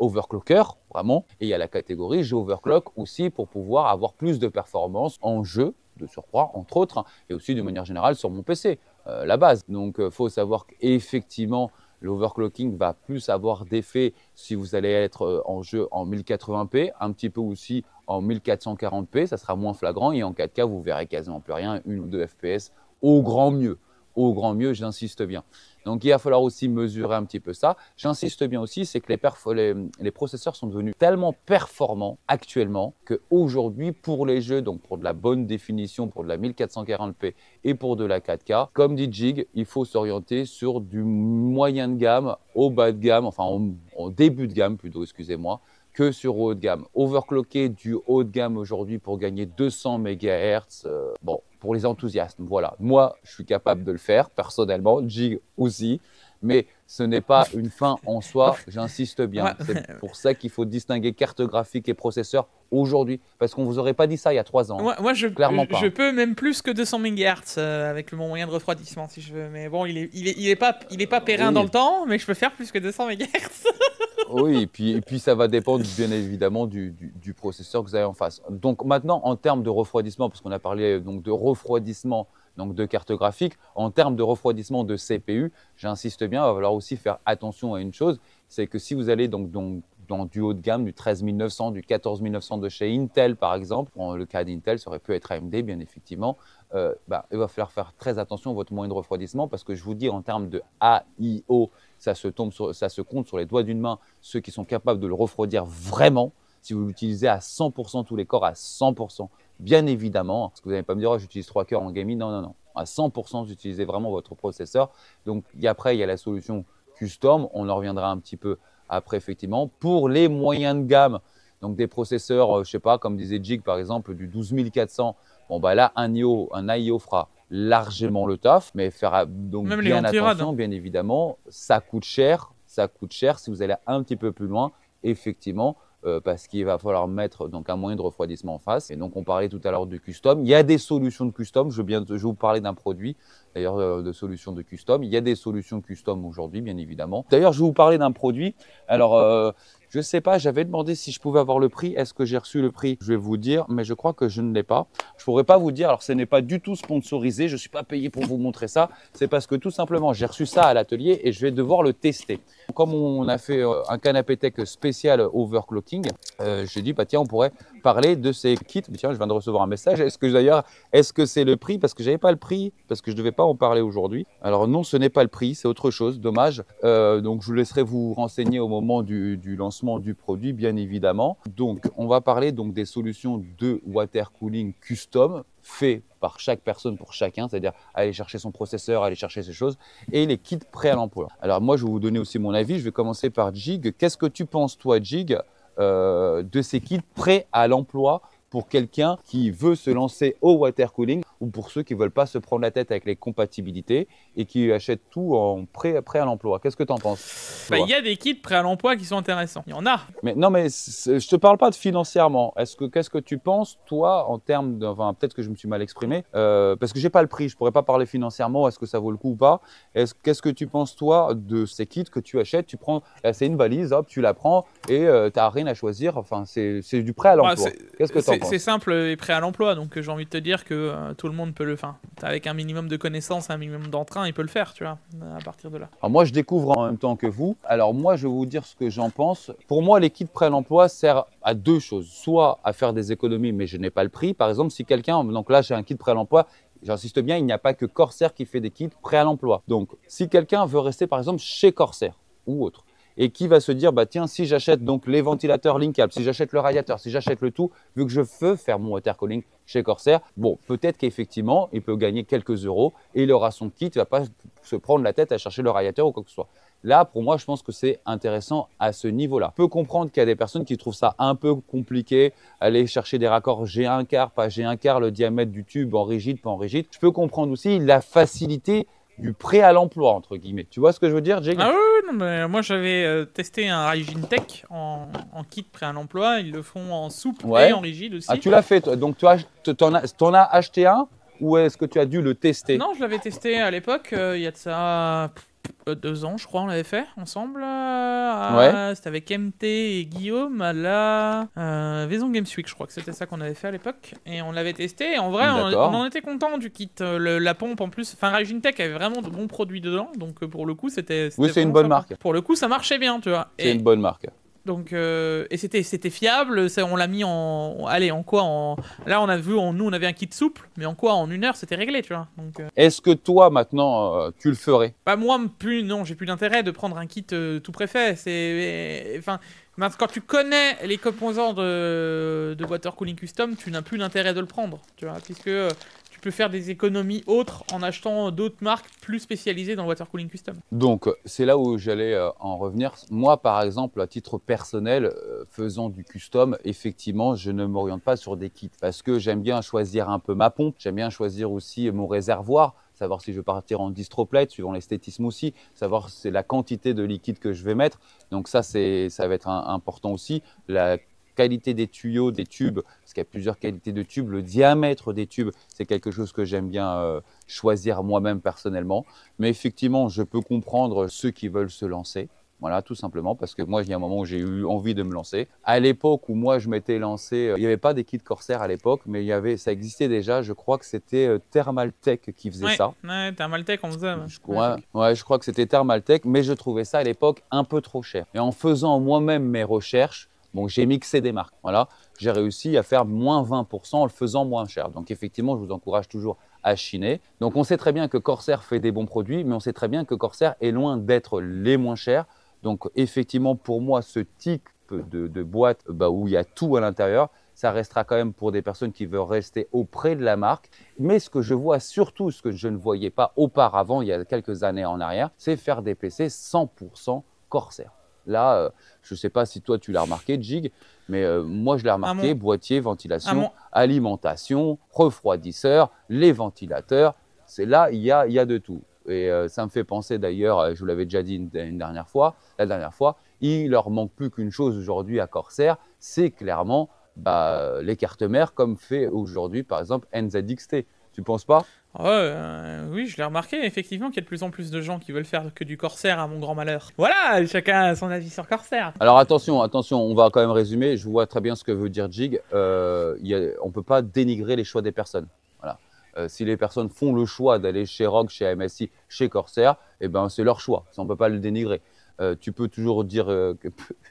overclocker, vraiment. Et il y a la catégorie j'overclock aussi pour pouvoir avoir plus de performance en jeu, de surcroît, entre autres, et aussi de manière générale sur mon PC, euh, la base. Donc, euh, faut savoir qu'effectivement, L'overclocking va plus avoir d'effet si vous allez être euh, en jeu en 1080p, un petit peu aussi en 1440p, ça sera moins flagrant et en 4K, vous verrez quasiment plus rien, une ou deux FPS au grand mieux. Au grand mieux, j'insiste bien. Donc il va falloir aussi mesurer un petit peu ça. J'insiste bien aussi, c'est que les, processeurs sont devenus tellement performants actuellement qu'aujourd'hui, pour les jeux, donc pour de la bonne définition, pour de la 1440p et pour de la 4K, comme dit Jig, il faut s'orienter sur du moyen de gamme au bas de gamme, enfin en début de gamme plutôt, excusez-moi, que sur haut de gamme. Overclocker du haut de gamme aujourd'hui pour gagner 200 MHz, euh, bon, pour les enthousiastes, voilà. Moi, je suis capable de le faire personnellement, Jig aussi, mais ce n'est pas une fin en soi, j'insiste bien. C'est pour ça qu'il faut distinguer carte graphique et processeur aujourd'hui, parce qu'on ne vous aurait pas dit ça il y a trois ans. Moi, je, Clairement peux même plus que 200 MHz euh, avec mon moyen de refroidissement, si je veux. Mais bon, il n'est est, pas, il pas périn dans le temps, mais je peux faire plus que 200 MHz. oui, et puis, ça va dépendre bien évidemment du, processeur que vous avez en face. Donc maintenant, en termes de refroidissement, parce qu'on a parlé donc, de refroidissement donc de cartes graphiques. En termes de refroidissement de CPU, j'insiste bien, il va falloir aussi faire attention à une chose, c'est que si vous allez donc, dans du haut de gamme, du 13900, du 14900 de chez Intel par exemple, le cas d'Intel, ça aurait pu être AMD bien effectivement, euh, bah, il va falloir faire très attention à votre moyen de refroidissement parce que je vous dis en termes de AIO, ça se, ça se compte sur les doigts d'une main ceux qui sont capables de le refroidir vraiment. Si vous l'utilisez à 100% tous les corps, à 100%, bien évidemment, parce que vous n'allez pas me dire, oh, j'utilise trois cœurs en gaming, non, non, non. À 100%, vous utilisez vraiment votre processeur. Donc, après, il y a la solution custom, on en reviendra un petit peu après, effectivement. Pour les moyens de gamme, donc des processeurs, euh, je sais pas, comme disait Jig par exemple, du 12400, bon bah là, un IO, un IO fera largement le taf, mais faire donc bien attention, hein. bien évidemment, ça coûte cher, ça coûte cher si vous allez un petit peu plus loin, effectivement, euh, parce qu'il va falloir mettre donc un moyen de refroidissement en face. Et donc on parlait tout à l'heure du custom. Il y a des solutions de custom. Je viens bien vais vous parler d'un produit d'ailleurs euh, de solutions de custom. Il y a des solutions custom aujourd'hui, bien évidemment. D'ailleurs, je vais vous parler d'un produit. Alors euh, je sais pas, j'avais demandé si je pouvais avoir le prix. Est-ce que j'ai reçu le prix Je vais vous dire, mais je crois que je ne l'ai pas. Je pourrais pas vous dire. Alors, ce n'est pas du tout sponsorisé. Je suis pas payé pour vous montrer ça. C'est parce que tout simplement, j'ai reçu ça à l'atelier et je vais devoir le tester. Comme on a fait euh, un canapé tech spécial overclocking, euh, j'ai dit, bah tiens, on pourrait parler de ces kits. tiens, je viens de recevoir un message. Est-ce que d'ailleurs, est-ce que c'est le prix Parce que j'avais pas le prix, parce que je devais pas en parler aujourd'hui. Alors non, ce n'est pas le prix, c'est autre chose. Dommage. Euh, donc je vous laisserai vous renseigner au moment du, lancement du produit, bien évidemment. Donc on va parler donc des solutions de water cooling custom fait par chaque personne pour chacun, c'est-à-dire aller chercher son processeur, aller chercher ces choses, et les kits prêts à l'emploi. Alors moi, je vais vous donner aussi mon avis. Je vais commencer par Jig. Qu'est-ce que tu penses, toi, Jig euh, de ces kits prêts à l'emploi pour quelqu'un qui veut se lancer au water cooling ou pour ceux qui ne veulent pas se prendre la tête avec les compatibilités et qui achètent tout en prêt, prêt à l'emploi. Qu'est-ce que tu en penses bah, Il y a des kits prêts à l'emploi qui sont intéressants. Il y en a. Mais non, mais je ne te parle pas de financièrement. Est-ce que qu'est-ce que tu penses toi en termes de, enfin peut-être que je me suis mal exprimé euh, parce que j'ai pas le prix. Je pourrais pas parler financièrement. Est-ce que ça vaut le coup ou pas Qu'est-ce que tu penses toi de ces kits que tu achètes Tu prends, c'est une valise, hop, tu la prends et euh, tu n'as rien à choisir. Enfin, c'est du prêt à bah, l'emploi. qu'est-ce que tu en penses C'est simple et prêt à l'emploi. Donc j'ai envie de te dire que euh, le monde peut le faire. Avec un minimum de connaissances, un minimum d'entrain, il peut le faire, tu vois, euh, à partir de là. moi, je découvre en même temps que vous. Alors moi, je vais vous dire ce que j'en pense. Pour moi, les kits prêt à l'emploi sert à deux choses. Soit à faire des économies, mais je n'ai pas le prix. Par exemple, si quelqu'un, donc là, j'ai un kit prêt à l'emploi, J'insiste bien, il n'y a pas que Corsair qui fait des kits prêt à l'emploi. Donc, si quelqu'un veut rester par exemple chez Corsair ou autre, et qui va se dire bah tiens si j'achète donc les ventilateurs Linkable, si j'achète le radiateur, si j'achète le tout, vu que je veux faire mon watercooling chez Corsair, bon peut-être qu'effectivement il peut gagner quelques euros et il aura son kit, il va pas se prendre la tête à chercher le radiateur ou quoi que ce soit. Là, pour moi, je pense que c'est intéressant à ce niveau-là. Je peux comprendre qu'il y a des personnes qui trouvent ça un peu compliqué, aller chercher des raccords G1 quart, pas G1 quart, le diamètre du tube en rigide, pas en rigide. Je peux comprendre aussi la facilité du prêt à l'emploi, entre guillemets. Tu vois ce que je veux dire, Jake Ah oui, non, mais moi j'avais euh, testé un Rigine Tech en, kit prêt à l'emploi. Ils le font en souple et en rigide aussi. Ah, tu l'as fait, donc tu en as, as acheté un ou est-ce que tu as dû le tester Non, je l'avais testé à l'époque, euh, il y a de ça euh, deux ans, je crois, on l'avait fait ensemble. Euh, ouais. C'était avec MT et Guillaume à la euh, Vaison Games Week, je crois que c'était ça qu'on avait fait à l'époque. Et on l'avait testé. Et en vrai, on, en était content du kit. la pompe en plus. Enfin, Raging Tech avait vraiment de bons produits dedans. Donc pour le coup, c'était. Oui, c'est une bonne marque. Pour le coup, ça marchait bien, tu vois. C'est et... une bonne marque. Donc, euh, et c'était, c'était fiable. Ça, on l'a mis en, allez, en quoi en, Là, on a vu, on, nous, on avait un kit souple, mais en quoi En une heure, c'était réglé, tu vois. Donc, euh. Est-ce que toi, maintenant, euh, tu le ferais Pas bah, moi, plus non, j'ai plus d'intérêt de prendre un kit tout préfet. C'est, enfin, quand tu connais les composants de, de Water Cooling Custom, tu n'as plus l'intérêt de le prendre, tu vois, puisque peux faire des économies autres en achetant d'autres marques plus spécialisées dans le water cooling custom. Donc, c'est là où j'allais euh, en revenir. Moi, par exemple, à titre personnel, euh, faisant du custom, effectivement, je ne m'oriente pas sur des kits parce que j'aime bien choisir un peu ma pompe, j'aime bien choisir aussi mon réservoir savoir si je vais partir en distroplate, suivant l'esthétisme aussi, savoir c'est la quantité de liquide que je vais mettre. Donc ça, c'est, ça va être important aussi. La qualité des tuyaux, des tubes, parce qu'il y a plusieurs qualités de tubes, le diamètre des tubes, c'est quelque chose que j'aime bien euh, choisir moi-même personnellement. Mais effectivement, je peux comprendre ceux qui veulent se lancer. Voilà, tout simplement, parce que moi, il y a un moment où j'ai eu envie de me lancer. À l'époque où moi, je m'étais lancé, euh, il n'y avait pas des kits Corsair à l'époque, mais il y avait, ça existait déjà. Je crois que c'était euh, Thermaltech qui faisait ça. Ouais, Thermaltech, on faisait. Je crois, je crois que c'était Thermaltech, mais je trouvais ça à l'époque un peu trop cher. Et en faisant moi-même mes recherches, donc j'ai mixé des marques. Voilà, j'ai réussi à faire moins 20% en le faisant moins cher. Donc effectivement, je vous encourage toujours à chiner. Donc on sait très bien que Corsair fait des bons produits, mais on sait très bien que Corsair est loin d'être les moins chers. Donc effectivement, pour moi, ce type de, boîte bah, où il y a tout à l'intérieur, ça restera quand même pour des personnes qui veulent rester auprès de la marque. Mais ce que je vois surtout, ce que je ne voyais pas auparavant, il y a quelques années en arrière, c'est faire des PC 100% Corsair. Là, euh, je ne sais pas si toi tu l'as remarqué, Jig, mais euh, moi je l'ai ah, remarqué, boîtier, ventilation, ah, alimentation, refroidisseur, les ventilateurs, c'est là, il y a, y a de tout. Et euh, ça me fait penser d'ailleurs, je vous l'avais déjà dit une, dernière fois, la dernière fois, il leur manque plus qu'une chose aujourd'hui à Corsair, c'est clairement bah, les cartes mères comme fait aujourd'hui par exemple NZXT. Tu penses pas ah euh, oui, je l'ai remarqué effectivement qu'il y a de plus en plus de gens qui veulent faire que du corsaire à mon grand malheur. Voilà, chacun a son avis sur corsaire. Alors attention, attention, on va quand même résumer. Je vois très bien ce que veut dire Jig. Euh, on ne peut pas dénigrer les choix des personnes. Euh, si les personnes font le choix d'aller chez Rogue, chez MSI, chez Corsair, eh ben, c'est leur choix. on ne peut pas le dénigrer. tu peux toujours dire que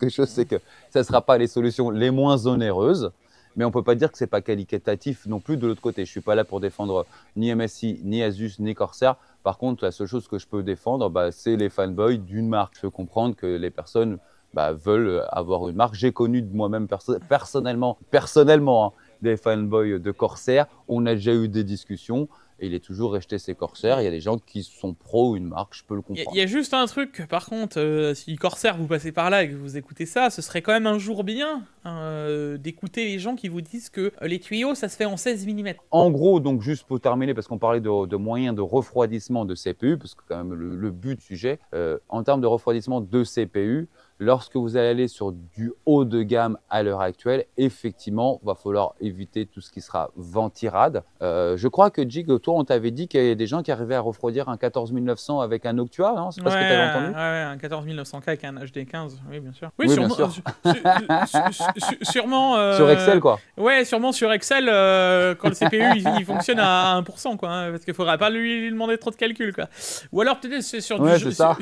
quelque chose, c'est que ce ne sera pas les solutions les moins onéreuses mais on ne peut pas dire que ce n'est pas qualitatif non plus de l'autre côté. Je ne suis pas là pour défendre ni MSI, ni Asus, ni Corsair. Par contre, la seule chose que je peux défendre, bah, c'est les fanboys d'une marque. Je peux comprendre que les personnes bah, veulent avoir une marque. J'ai connu de moi-même personnellement, personnellement hein, des fanboys de Corsair. On a déjà eu des discussions il est toujours rejeté ses Corsair. Il y a des gens qui sont pro une marque, je peux le comprendre. Il y, a juste un truc, par contre, euh, si Corsair vous passez par là et que vous écoutez ça, ce serait quand même un jour bien hein, euh, d'écouter les gens qui vous disent que euh, les tuyaux, ça se fait en 16 mm. En gros, donc juste pour terminer, parce qu'on parlait de, moyens de refroidissement de CPU, parce que quand même le, but du sujet, en termes de refroidissement de CPU, Lorsque vous allez aller sur du haut de gamme à l'heure actuelle, effectivement, va falloir éviter tout ce qui sera ventirade. Euh, je crois que Jig, toi, on t'avait dit qu'il y avait des gens qui arrivaient à refroidir un 14900 avec un Noctua, non hein, C'est pas ce que t'avais entendu Ouais, un 14900K avec un HD15, oui, bien sûr. Oui, sûrement, euh, euh, sur Excel, quoi. Ouais, sûrement sur Excel, quand le CPU, il, fonctionne à 1%, quoi. Hein, parce qu'il faudra pas lui, demander trop de calculs, quoi. Ou alors, peut-être sur, du, jeu, sur,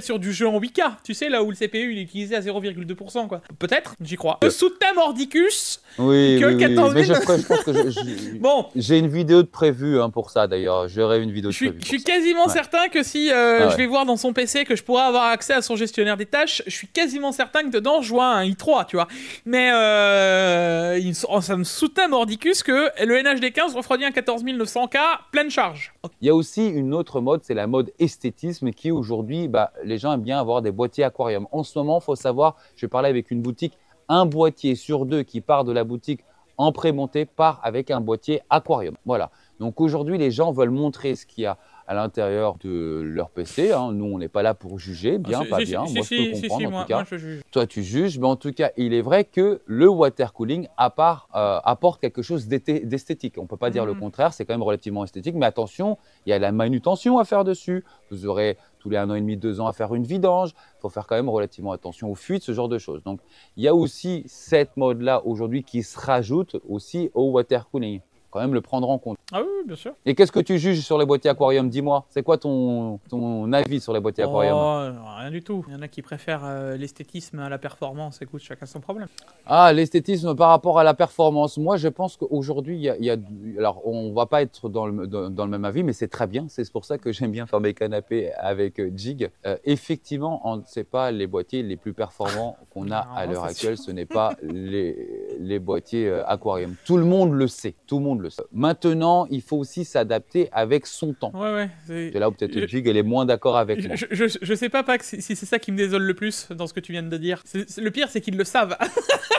sur du jeu en 8K, tu sais, là où le CPU il est utilisé à 0,2%, quoi. Peut-être, j'y crois. Euh. Le Souta Mordicus Oui, que mais je, j'ai une vidéo de prévu hein, pour ça, d'ailleurs. J'aurai une vidéo de Je suis quasiment certain que si euh, ah je vais voir dans son PC que je pourrais avoir accès à son gestionnaire des tâches, je suis quasiment certain que dedans, je vois un i3, tu vois. Mais euh, oh, ça me Souta Mordicus que le NHD15 refroidit un 14900K pleine charge. Il y a aussi une autre mode, c'est la mode esthétisme qui aujourd'hui, bah, les gens aiment bien avoir des boîtiers aquarium. En ce moment, il faut savoir, je parlais avec une boutique, un boîtier sur deux qui part de la boutique en prémontée part avec un boîtier aquarium. Voilà. Donc aujourd'hui, les gens veulent montrer ce qu'il y a à l'intérieur de leur PC. Hein. Nous, on n'est pas là pour juger, ah, bien, pas bien. moi, je peux comprendre, en tout cas. Toi, tu juges, mais en tout cas, il est vrai que le water cooling à part, euh, apporte quelque chose d'esthétique. On ne peut pas dire le mhm. contraire, c'est quand même relativement esthétique, mais attention, il y a la manutention à faire dessus. Vous aurez tous les un an et demi, deux ans à faire une vidange. Il faut faire quand même relativement attention aux fuites, ce genre de choses. Donc, il y a aussi cette mode-là aujourd'hui qui se rajoute aussi au water cooling même le prendre en compte. Ah oui, bien sûr. Et qu'est-ce que tu juges sur les boîtiers aquarium Dis-moi, c'est quoi ton, ton avis sur les boîtiers oh, euh, Rien du tout. Il y en a qui préfèrent euh, l'esthétisme à la performance. Écoute, chacun son problème. Ah, l'esthétisme par rapport à la performance. Moi, je pense qu'aujourd'hui, il y alors on va pas être dans le, dans, le même avis, mais c'est très bien. C'est pour ça que j'aime bien faire mes canapés avec euh, Jig. effectivement effectivement, ce n'est pas les boîtiers les plus performants qu'on a à l'heure actuelle. Ce n'est pas les, les boîtiers aquarium. Tout le monde le sait. Tout le monde le Maintenant, il faut aussi s'adapter avec son temps. Ouais, ouais, c'est là où peut-être Jig, elle est moins d'accord avec je, moi. Je, je, sais pas, Pac, si, c'est ça qui me désole le plus dans ce que tu viens de dire. le pire, c'est qu'ils le savent.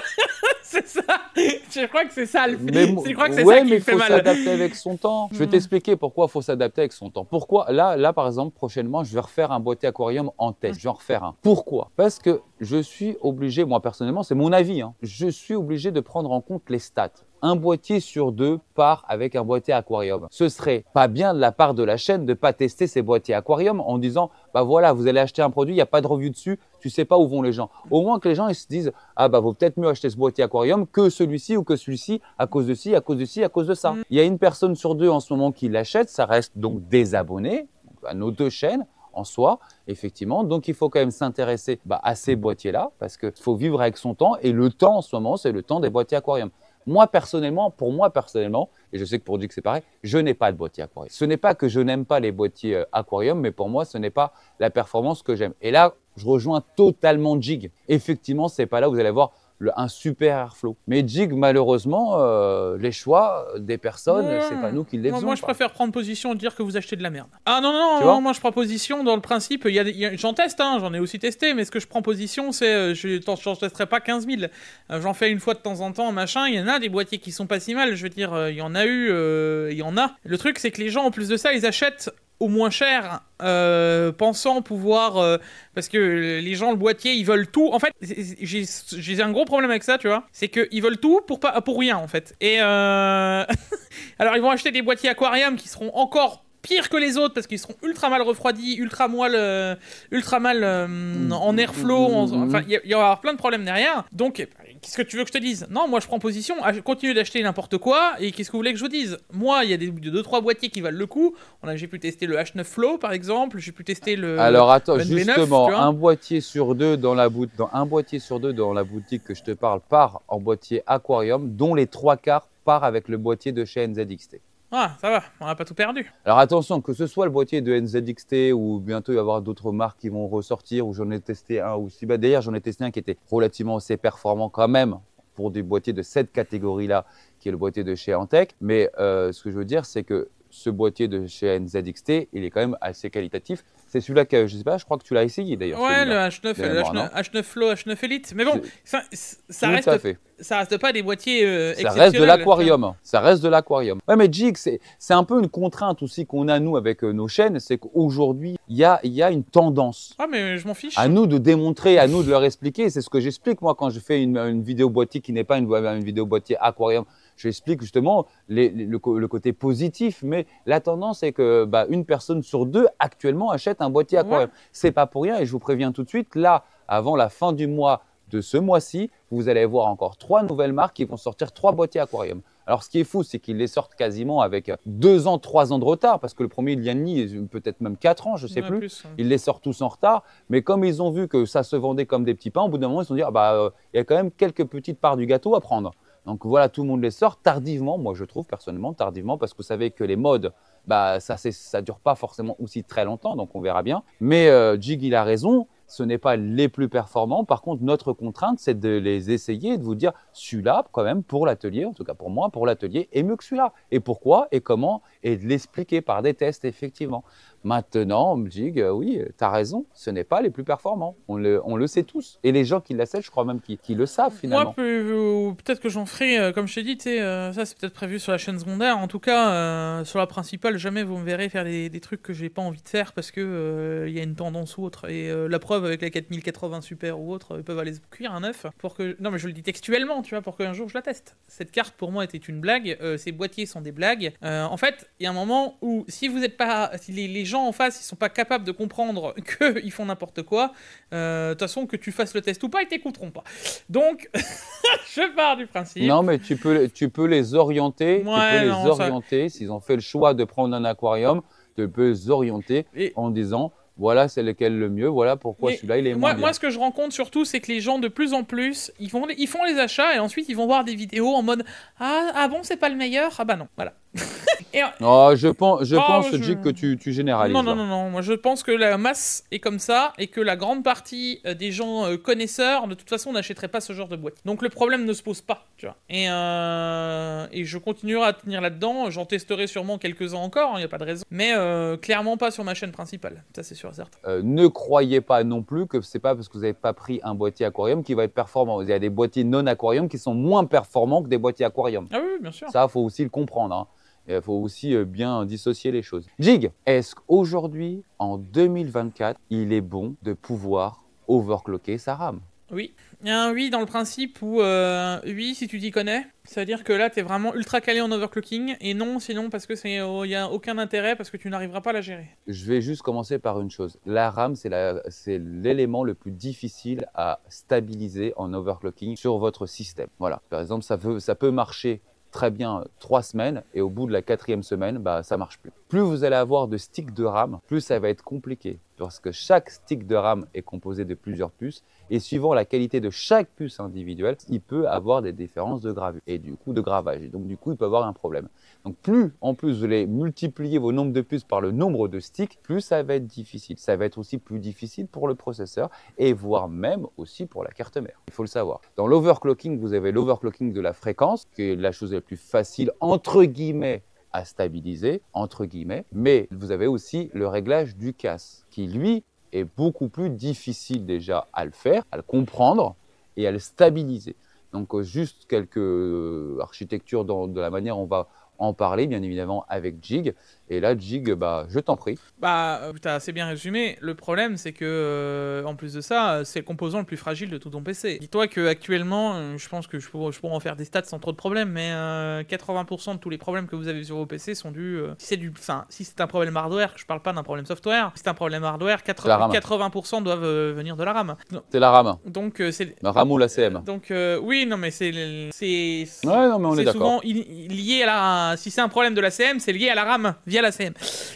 c'est ça. Je crois que c'est ça le mais, Je crois que c'est ça qui mais fait faut s'adapter avec son temps. Je vais hmm. t'expliquer pourquoi il faut s'adapter avec son temps. Pourquoi là, là, par exemple, prochainement, je vais refaire un boîtier aquarium en tête. Je vais en refaire un. Pourquoi Parce que je suis obligé, moi personnellement, c'est mon avis, hein. je suis obligé de prendre en compte les stats un boîtier sur deux part avec un boîtier aquarium. Ce serait pas bien de la part de la chaîne de pas tester ces boîtiers aquarium en disant bah voilà, vous allez acheter un produit, il n'y a pas de revue dessus, tu sais pas où vont les gens. Au moins que les gens ils se disent ah bah vaut peut-être mieux acheter ce boîtier aquarium que celui-ci ou que celui-ci à cause de ci, à cause de ci, à cause de ça. Mm. Il y a une personne sur deux en ce moment qui l'achète, ça reste donc des abonnés à nos deux chaînes en soi, effectivement. Donc, il faut quand même s'intéresser bah, à ces boîtiers-là, parce qu'il faut vivre avec son temps, et le temps en ce moment, c'est le temps des boîtiers aquariums. Moi, personnellement, pour moi, personnellement, et je sais que pour Jig, c'est pareil, je n'ai pas de boîtier aquarium. Ce n'est pas que je n'aime pas les boîtiers euh, aquarium, mais pour moi, ce n'est pas la performance que j'aime. Et là, je rejoins totalement Jig. Effectivement, c'est pas là où vous allez voir un super airflow. Mais Jig, malheureusement, euh, les choix des personnes, c'est pas nous qui les faisons. Moi, je préfère prendre position et dire que vous achetez de la merde. Ah non, non, non, moi je prends position dans le principe. j'en teste, hein, j'en ai aussi testé, mais ce que je prends position, c'est euh, je n'en testerai pas 15 000. Euh, j'en fais une fois de temps en temps, machin. Il y en a des boîtiers qui sont pas si mal, je veux dire, il y en a eu, il y en a. Le truc, c'est que les gens, en plus de ça, ils achètent au moins cher, euh, pensant pouvoir... Euh, parce que les gens, le boîtier, ils veulent tout. En fait, j'ai un gros problème avec ça, tu vois. C'est qu'ils veulent tout pour, pas, pour rien, en fait. Et... Euh, alors, ils vont acheter des boîtiers aquarium qui seront encore pire que les autres parce qu'ils seront ultra mal refroidis, ultra moelle, ultra mal en airflow. Enfin, il y aura plein de problèmes derrière. Donc, qu'est-ce que tu veux que je te dise Non, moi je prends position, continue d'acheter n'importe quoi, et qu'est-ce que vous voulez que je vous dise Moi, il y a 2-3 boîtiers qui valent le coup. J'ai pu tester le H9 Flow par exemple, j'ai pu tester le. Alors attends, ben justement, un boîtier, sur deux dans la dans, un boîtier sur deux dans la boutique que je te parle part en boîtier Aquarium, dont les trois quarts partent avec le boîtier de chez NZXT. Ah, ça va, on n'a pas tout perdu. Alors attention, que ce soit le boîtier de NZXT ou bientôt il y avoir d'autres marques qui vont ressortir, ou j'en ai testé un aussi. Bah, D'ailleurs, j'en ai testé un qui était relativement assez performant quand même pour des boîtiers de cette catégorie-là, qui est le boîtier de chez Antec. Mais euh, ce que je veux dire, c'est que ce boîtier de chez NZXT, il est quand même assez qualitatif. C'est celui-là que, je sais pas, je crois que tu l'as essayé d'ailleurs. Ouais, le H9, H9, Flow, H9 Elite. Mais bon, ça, ça, reste, ça reste pas des boîtiers euh, Ça reste de l'aquarium. Ça reste de l'aquarium. Ouais, mais Jig, c'est un peu une contrainte aussi qu'on a, nous, avec euh, nos chaînes. C'est qu'aujourd'hui, il y a, y a une tendance. Ah, mais je m'en fiche. À nous de démontrer, à nous de leur expliquer. C'est ce que j'explique, moi, quand je fais une, vidéo boîtier qui n'est pas une vidéo boîtier aquarium j'explique justement le, côté positif, mais la tendance est que bah, une personne sur deux actuellement achète un boîtier aquarium. Ce C'est pas pour rien et je vous préviens tout de suite, là, avant la fin du mois de ce mois-ci, vous allez voir encore trois nouvelles marques qui vont sortir trois boîtiers aquarium. Alors, ce qui est fou, c'est qu'ils les sortent quasiment avec deux ans, trois ans de retard, parce que le premier, il y a ni peut-être même quatre ans, je ne sais plus. Ils les sortent tous en retard. Mais comme ils ont vu que ça se vendait comme des petits pains, au bout d'un moment, ils se sont dit, ah, bah, euh, il y a quand même quelques petites parts du gâteau à prendre. Donc voilà, tout le monde les sort tardivement, moi je trouve personnellement tardivement, parce que vous savez que les modes, bah, ça ne dure pas forcément aussi très longtemps, donc on verra bien. Mais euh, Jig, il a raison, ce n'est pas les plus performants. Par contre, notre contrainte, c'est de les essayer, de vous dire, celui-là, quand même, pour l'atelier, en tout cas pour moi, pour l'atelier, est mieux que celui-là. Et pourquoi et comment Et de l'expliquer par des tests, effectivement. Maintenant, on me dit, que, euh, oui, euh, tu as raison, ce n'est pas les plus performants. On le, on le sait tous. Et les gens qui savent je crois même qu'ils le savent finalement. peut-être que j'en ferai, euh, comme je t'ai dit, ça c'est peut-être prévu sur la chaîne secondaire. En tout cas, sur la principale, jamais vous me verrez faire des, trucs que j'ai pas envie de faire parce que il y a une tendance ou autre. Et la preuve avec la 4080 Super ou autre, ils peuvent aller se cuire un œuf pour que. Non, mais je le dis textuellement, tu vois, pour qu'un jour je la teste. Cette carte pour moi était une blague. ces boîtiers sont des blagues. en fait, il y a un moment où si vous n'êtes pas, si les, les en face, ils sont pas capables de comprendre qu'ils font n'importe quoi, euh, de toute façon, que tu fasses le test ou pas, ils t'écouteront pas. Donc, je pars du principe. Non, mais tu peux, tu peux les orienter. tu peux les orienter. S'ils ont fait le choix de prendre un aquarium, tu peux les orienter en disant voilà c'est lequel le mieux, voilà pourquoi celui-là il est moi, moins bien. Moi ce que je rencontre surtout c'est que les gens de plus en plus, ils, ils font les achats et ensuite ils vont voir des vidéos en mode ah, ah bon c'est pas le meilleur, ah bah non, voilà. Non, je oh, pense, je pense que tu, généralises. Non, non, non, non, Moi, je pense que la masse est comme ça et que la grande partie euh, des gens euh, connaisseurs, de toute façon, n'achèteraient pas ce genre de boîte. Donc le problème ne se pose pas, tu vois. Et, euh, et je continuerai à tenir là-dedans. J'en testerai sûrement quelques-uns encore, il hein, n'y a pas de raison. Mais clairement pas sur ma chaîne principale. Ça, c'est sûr et ne croyez pas non plus que c'est pas parce que vous n'avez pas pris un boîtier aquarium qui va être performant. Il y a des boîtiers non aquarium qui sont moins performants que des boîtiers aquarium. Ah oui, bien sûr. Ça, faut aussi le comprendre. Hein. Il faut aussi euh, bien dissocier les choses. Jig, est-ce qu'aujourd'hui, en 2024, il est bon de pouvoir overclocker sa RAM Oui. Il un oui dans le principe où euh, oui si tu t'y connais, c'est-à-dire que là tu es vraiment ultra calé en overclocking et non sinon parce que n'y oh, y a aucun intérêt parce que tu n'arriveras pas à la gérer. Je vais juste commencer par une chose. La RAM c'est l'élément le plus difficile à stabiliser en overclocking sur votre système. Voilà. Par exemple, ça ça peut marcher très bien euh, trois semaines et au bout de la quatrième semaine, bah, ça marche plus. Plus vous allez avoir de sticks de RAM, plus ça va être compliqué parce que chaque stick de RAM est composé de plusieurs puces, et suivant la qualité de chaque puce individuelle, il peut avoir des différences de gravure et du coup de gravage. Et donc du coup, il peut avoir un problème. Donc plus en plus vous allez multiplier vos nombres de puces par le nombre de sticks, plus ça va être difficile. Ça va être aussi plus difficile pour le processeur et voire même aussi pour la carte mère. Il faut le savoir. Dans l'overclocking, vous avez l'overclocking de la fréquence, qui est la chose la plus facile entre guillemets à stabiliser, entre guillemets. Mais vous avez aussi le réglage du casse, qui lui est beaucoup plus difficile déjà à le faire, à le comprendre et à le stabiliser. Donc euh, juste quelques euh, architectures dans, de la manière on va en parler, bien évidemment, avec Jig. Et là, Jig, bah, je t'en prie. Bah, putain, euh, c'est bien résumé. Le problème, c'est que, euh, en plus de ça, euh, c'est le composant le plus fragile de tout ton PC. Dis-toi que actuellement, je pense que je pourrais, en faire des stats sans trop de problèmes, mais 80% de tous les problèmes que vous avez sur vos PC sont dus. si c'est du, enfin, si c'est un problème hardware, je parle pas d'un problème software. Si c'est un problème hardware, 80%, 80 doivent venir de la RAM. C'est la RAM. Donc, c'est la RAM ou la CM. Donc, oui, non, mais c'est, c'est, ouais, non, mais on est, C'est souvent lié à la. Si c'est un problème de la CM, c'est lié à la RAM la CM.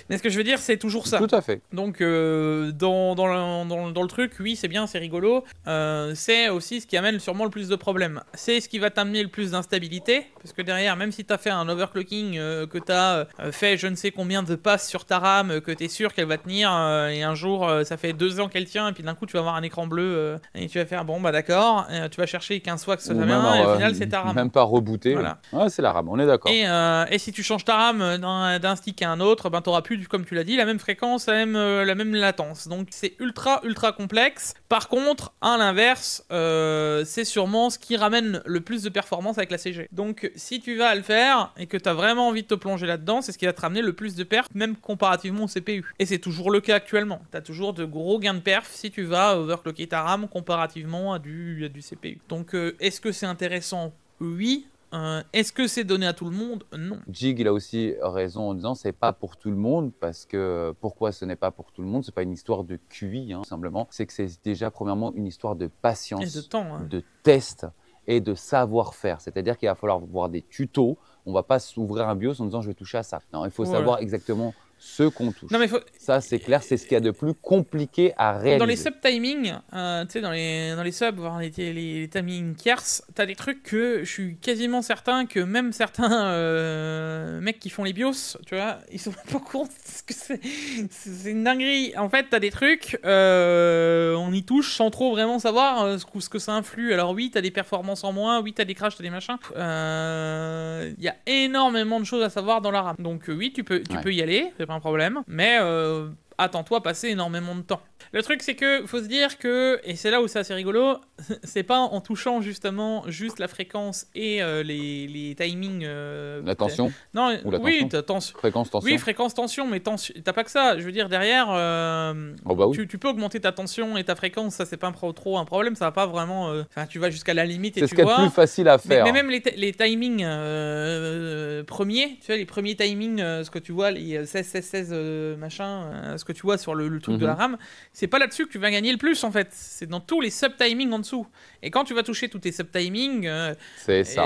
Mais ce que je veux dire, c'est toujours ça. Tout à fait. Donc, euh, dans, dans, le, dans, dans, le truc, oui, c'est bien, c'est rigolo. Euh, c'est aussi ce qui amène sûrement le plus de problèmes. C'est ce qui va t'amener le plus d'instabilité. Parce que derrière, même si tu as fait un overclocking, euh, que tu as fait je ne sais combien de passes sur ta RAM, que tu es sûr qu'elle va tenir, et un jour, ça fait deux ans qu'elle tient, et puis d'un coup, tu vas avoir un écran bleu, et tu vas faire bon, bah d'accord, tu vas chercher 15 fois que ça va et au final, c'est ta RAM. Même pas rebooté. Voilà. Ouais, c'est la RAM, on est d'accord. Et, si tu changes ta RAM d'un stick un autre, ben, n'auras plus, comme tu l'as dit, la même fréquence, euh, la même, latence. Donc c'est ultra, ultra complexe. Par contre, à l'inverse, euh, c'est sûrement ce qui ramène le plus de performance avec la CG. Donc si tu vas le faire et que tu as vraiment envie de te plonger là-dedans, c'est ce qui va te ramener le plus de perf, même comparativement au CPU. Et c'est toujours le cas actuellement. Tu as toujours de gros gains de perf si tu vas overclocker ta RAM comparativement à du, du CPU. Donc euh, est-ce que c'est intéressant oui, est-ce que c'est donné à tout le monde Non. Jig, il a aussi raison en disant c'est pas pour tout le monde parce que pourquoi ce n'est pas pour tout le monde C'est pas une histoire de QI, hein, simplement. C'est que c'est déjà premièrement une histoire de patience, de temps, hein. de test et de savoir-faire. C'est-à-dire qu'il va falloir voir des tutos. On va pas s'ouvrir un BIOS en disant je vais toucher à ça. Non, il faut savoir exactement ceux qu'on touche. Ça, c'est clair, c'est ce qu'il y a de plus compliqué à réaliser. Dans les sub-timings, euh, tu sais, dans les, dans les subs, voire les, les, timings tierces, t'as des trucs que je suis quasiment certain que même certains euh, mecs qui font les bios, tu vois, ils sont pas compte que c'est une dinguerie. En fait, t'as des trucs, euh, on y touche sans trop vraiment savoir ce, que ça influe. Alors oui, t'as des performances en moins, oui, t'as des crashs, t'as des machins. Il y a énormément de choses à savoir dans la RAM. Donc oui, tu peux, tu peux y aller, problème problème, mais euh, attends-toi passer énormément de temps. Le truc, c'est que faut se dire que, et c'est là où c'est assez rigolo, c'est pas en touchant justement juste la fréquence et euh, les, timings. Euh, la tension Non, la oui, tension. Fréquence, tension. Oui, fréquence, tension, mais t'as pas que ça. Je veux dire, derrière, euh, oh, bah tu, peux augmenter ta tension et ta fréquence, ça c'est pas trop un problème, ça va pas vraiment. Enfin, tu vas jusqu'à la limite et tu vois. C'est ce plus facile à faire. Mais, même les, les timings premiers, tu vois, les premiers timings, ce que tu vois, les 16, 16, 16, machin ce que tu vois sur le, truc de la mhm. RAM, c'est pas là-dessus que tu vas gagner le plus en fait. C'est dans tous les sub-timings en dessous. Et quand tu vas toucher tous tes sub-timings, euh,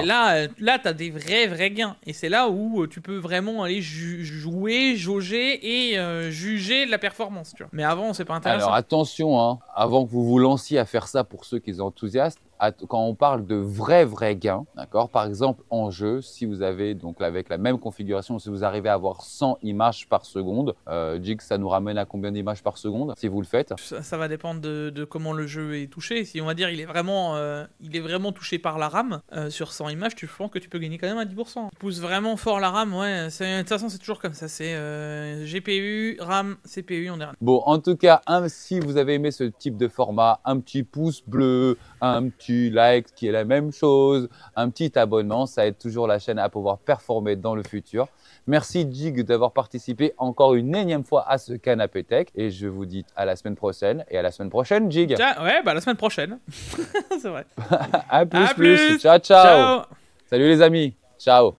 là, euh, là tu as des vrais, vrais gains. Et c'est là où euh, tu peux vraiment aller jouer, jauger et juger la performance. Mais avant, c'est pas intéressant. Alors attention, hein. avant que vous vous lanciez à faire ça pour ceux qui sont enthousiastes, quand on parle de vrais, vrais gains, d'accord Par exemple, en jeu, si vous avez, donc avec la même configuration, si vous arrivez à avoir 100 images par seconde, euh, que ça nous ramène à combien d'images par seconde si vous le faites ça, va dépendre de, comment le jeu est touché. Si on va dire il est vraiment, euh, il est vraiment touché par la RAM, euh, sur 100 images, tu penses que tu peux gagner quand même à 10%. pousse vraiment fort la RAM, ouais. De toute façon, c'est toujours comme ça. C'est euh, GPU, RAM, CPU en dernier. Bon, en tout cas, si vous avez aimé ce type de format, un petit pouce bleu, un petit tu likes, qui est la même chose, un petit abonnement, ça aide toujours la chaîne à pouvoir performer dans le futur. Merci Jig d'avoir participé encore une énième fois à ce canapé tech et je vous dis à la semaine prochaine et à la semaine prochaine Jig. ouais, bah la semaine prochaine. C'est vrai. à plus, plus. ciao, ciao. Salut les amis. Ciao.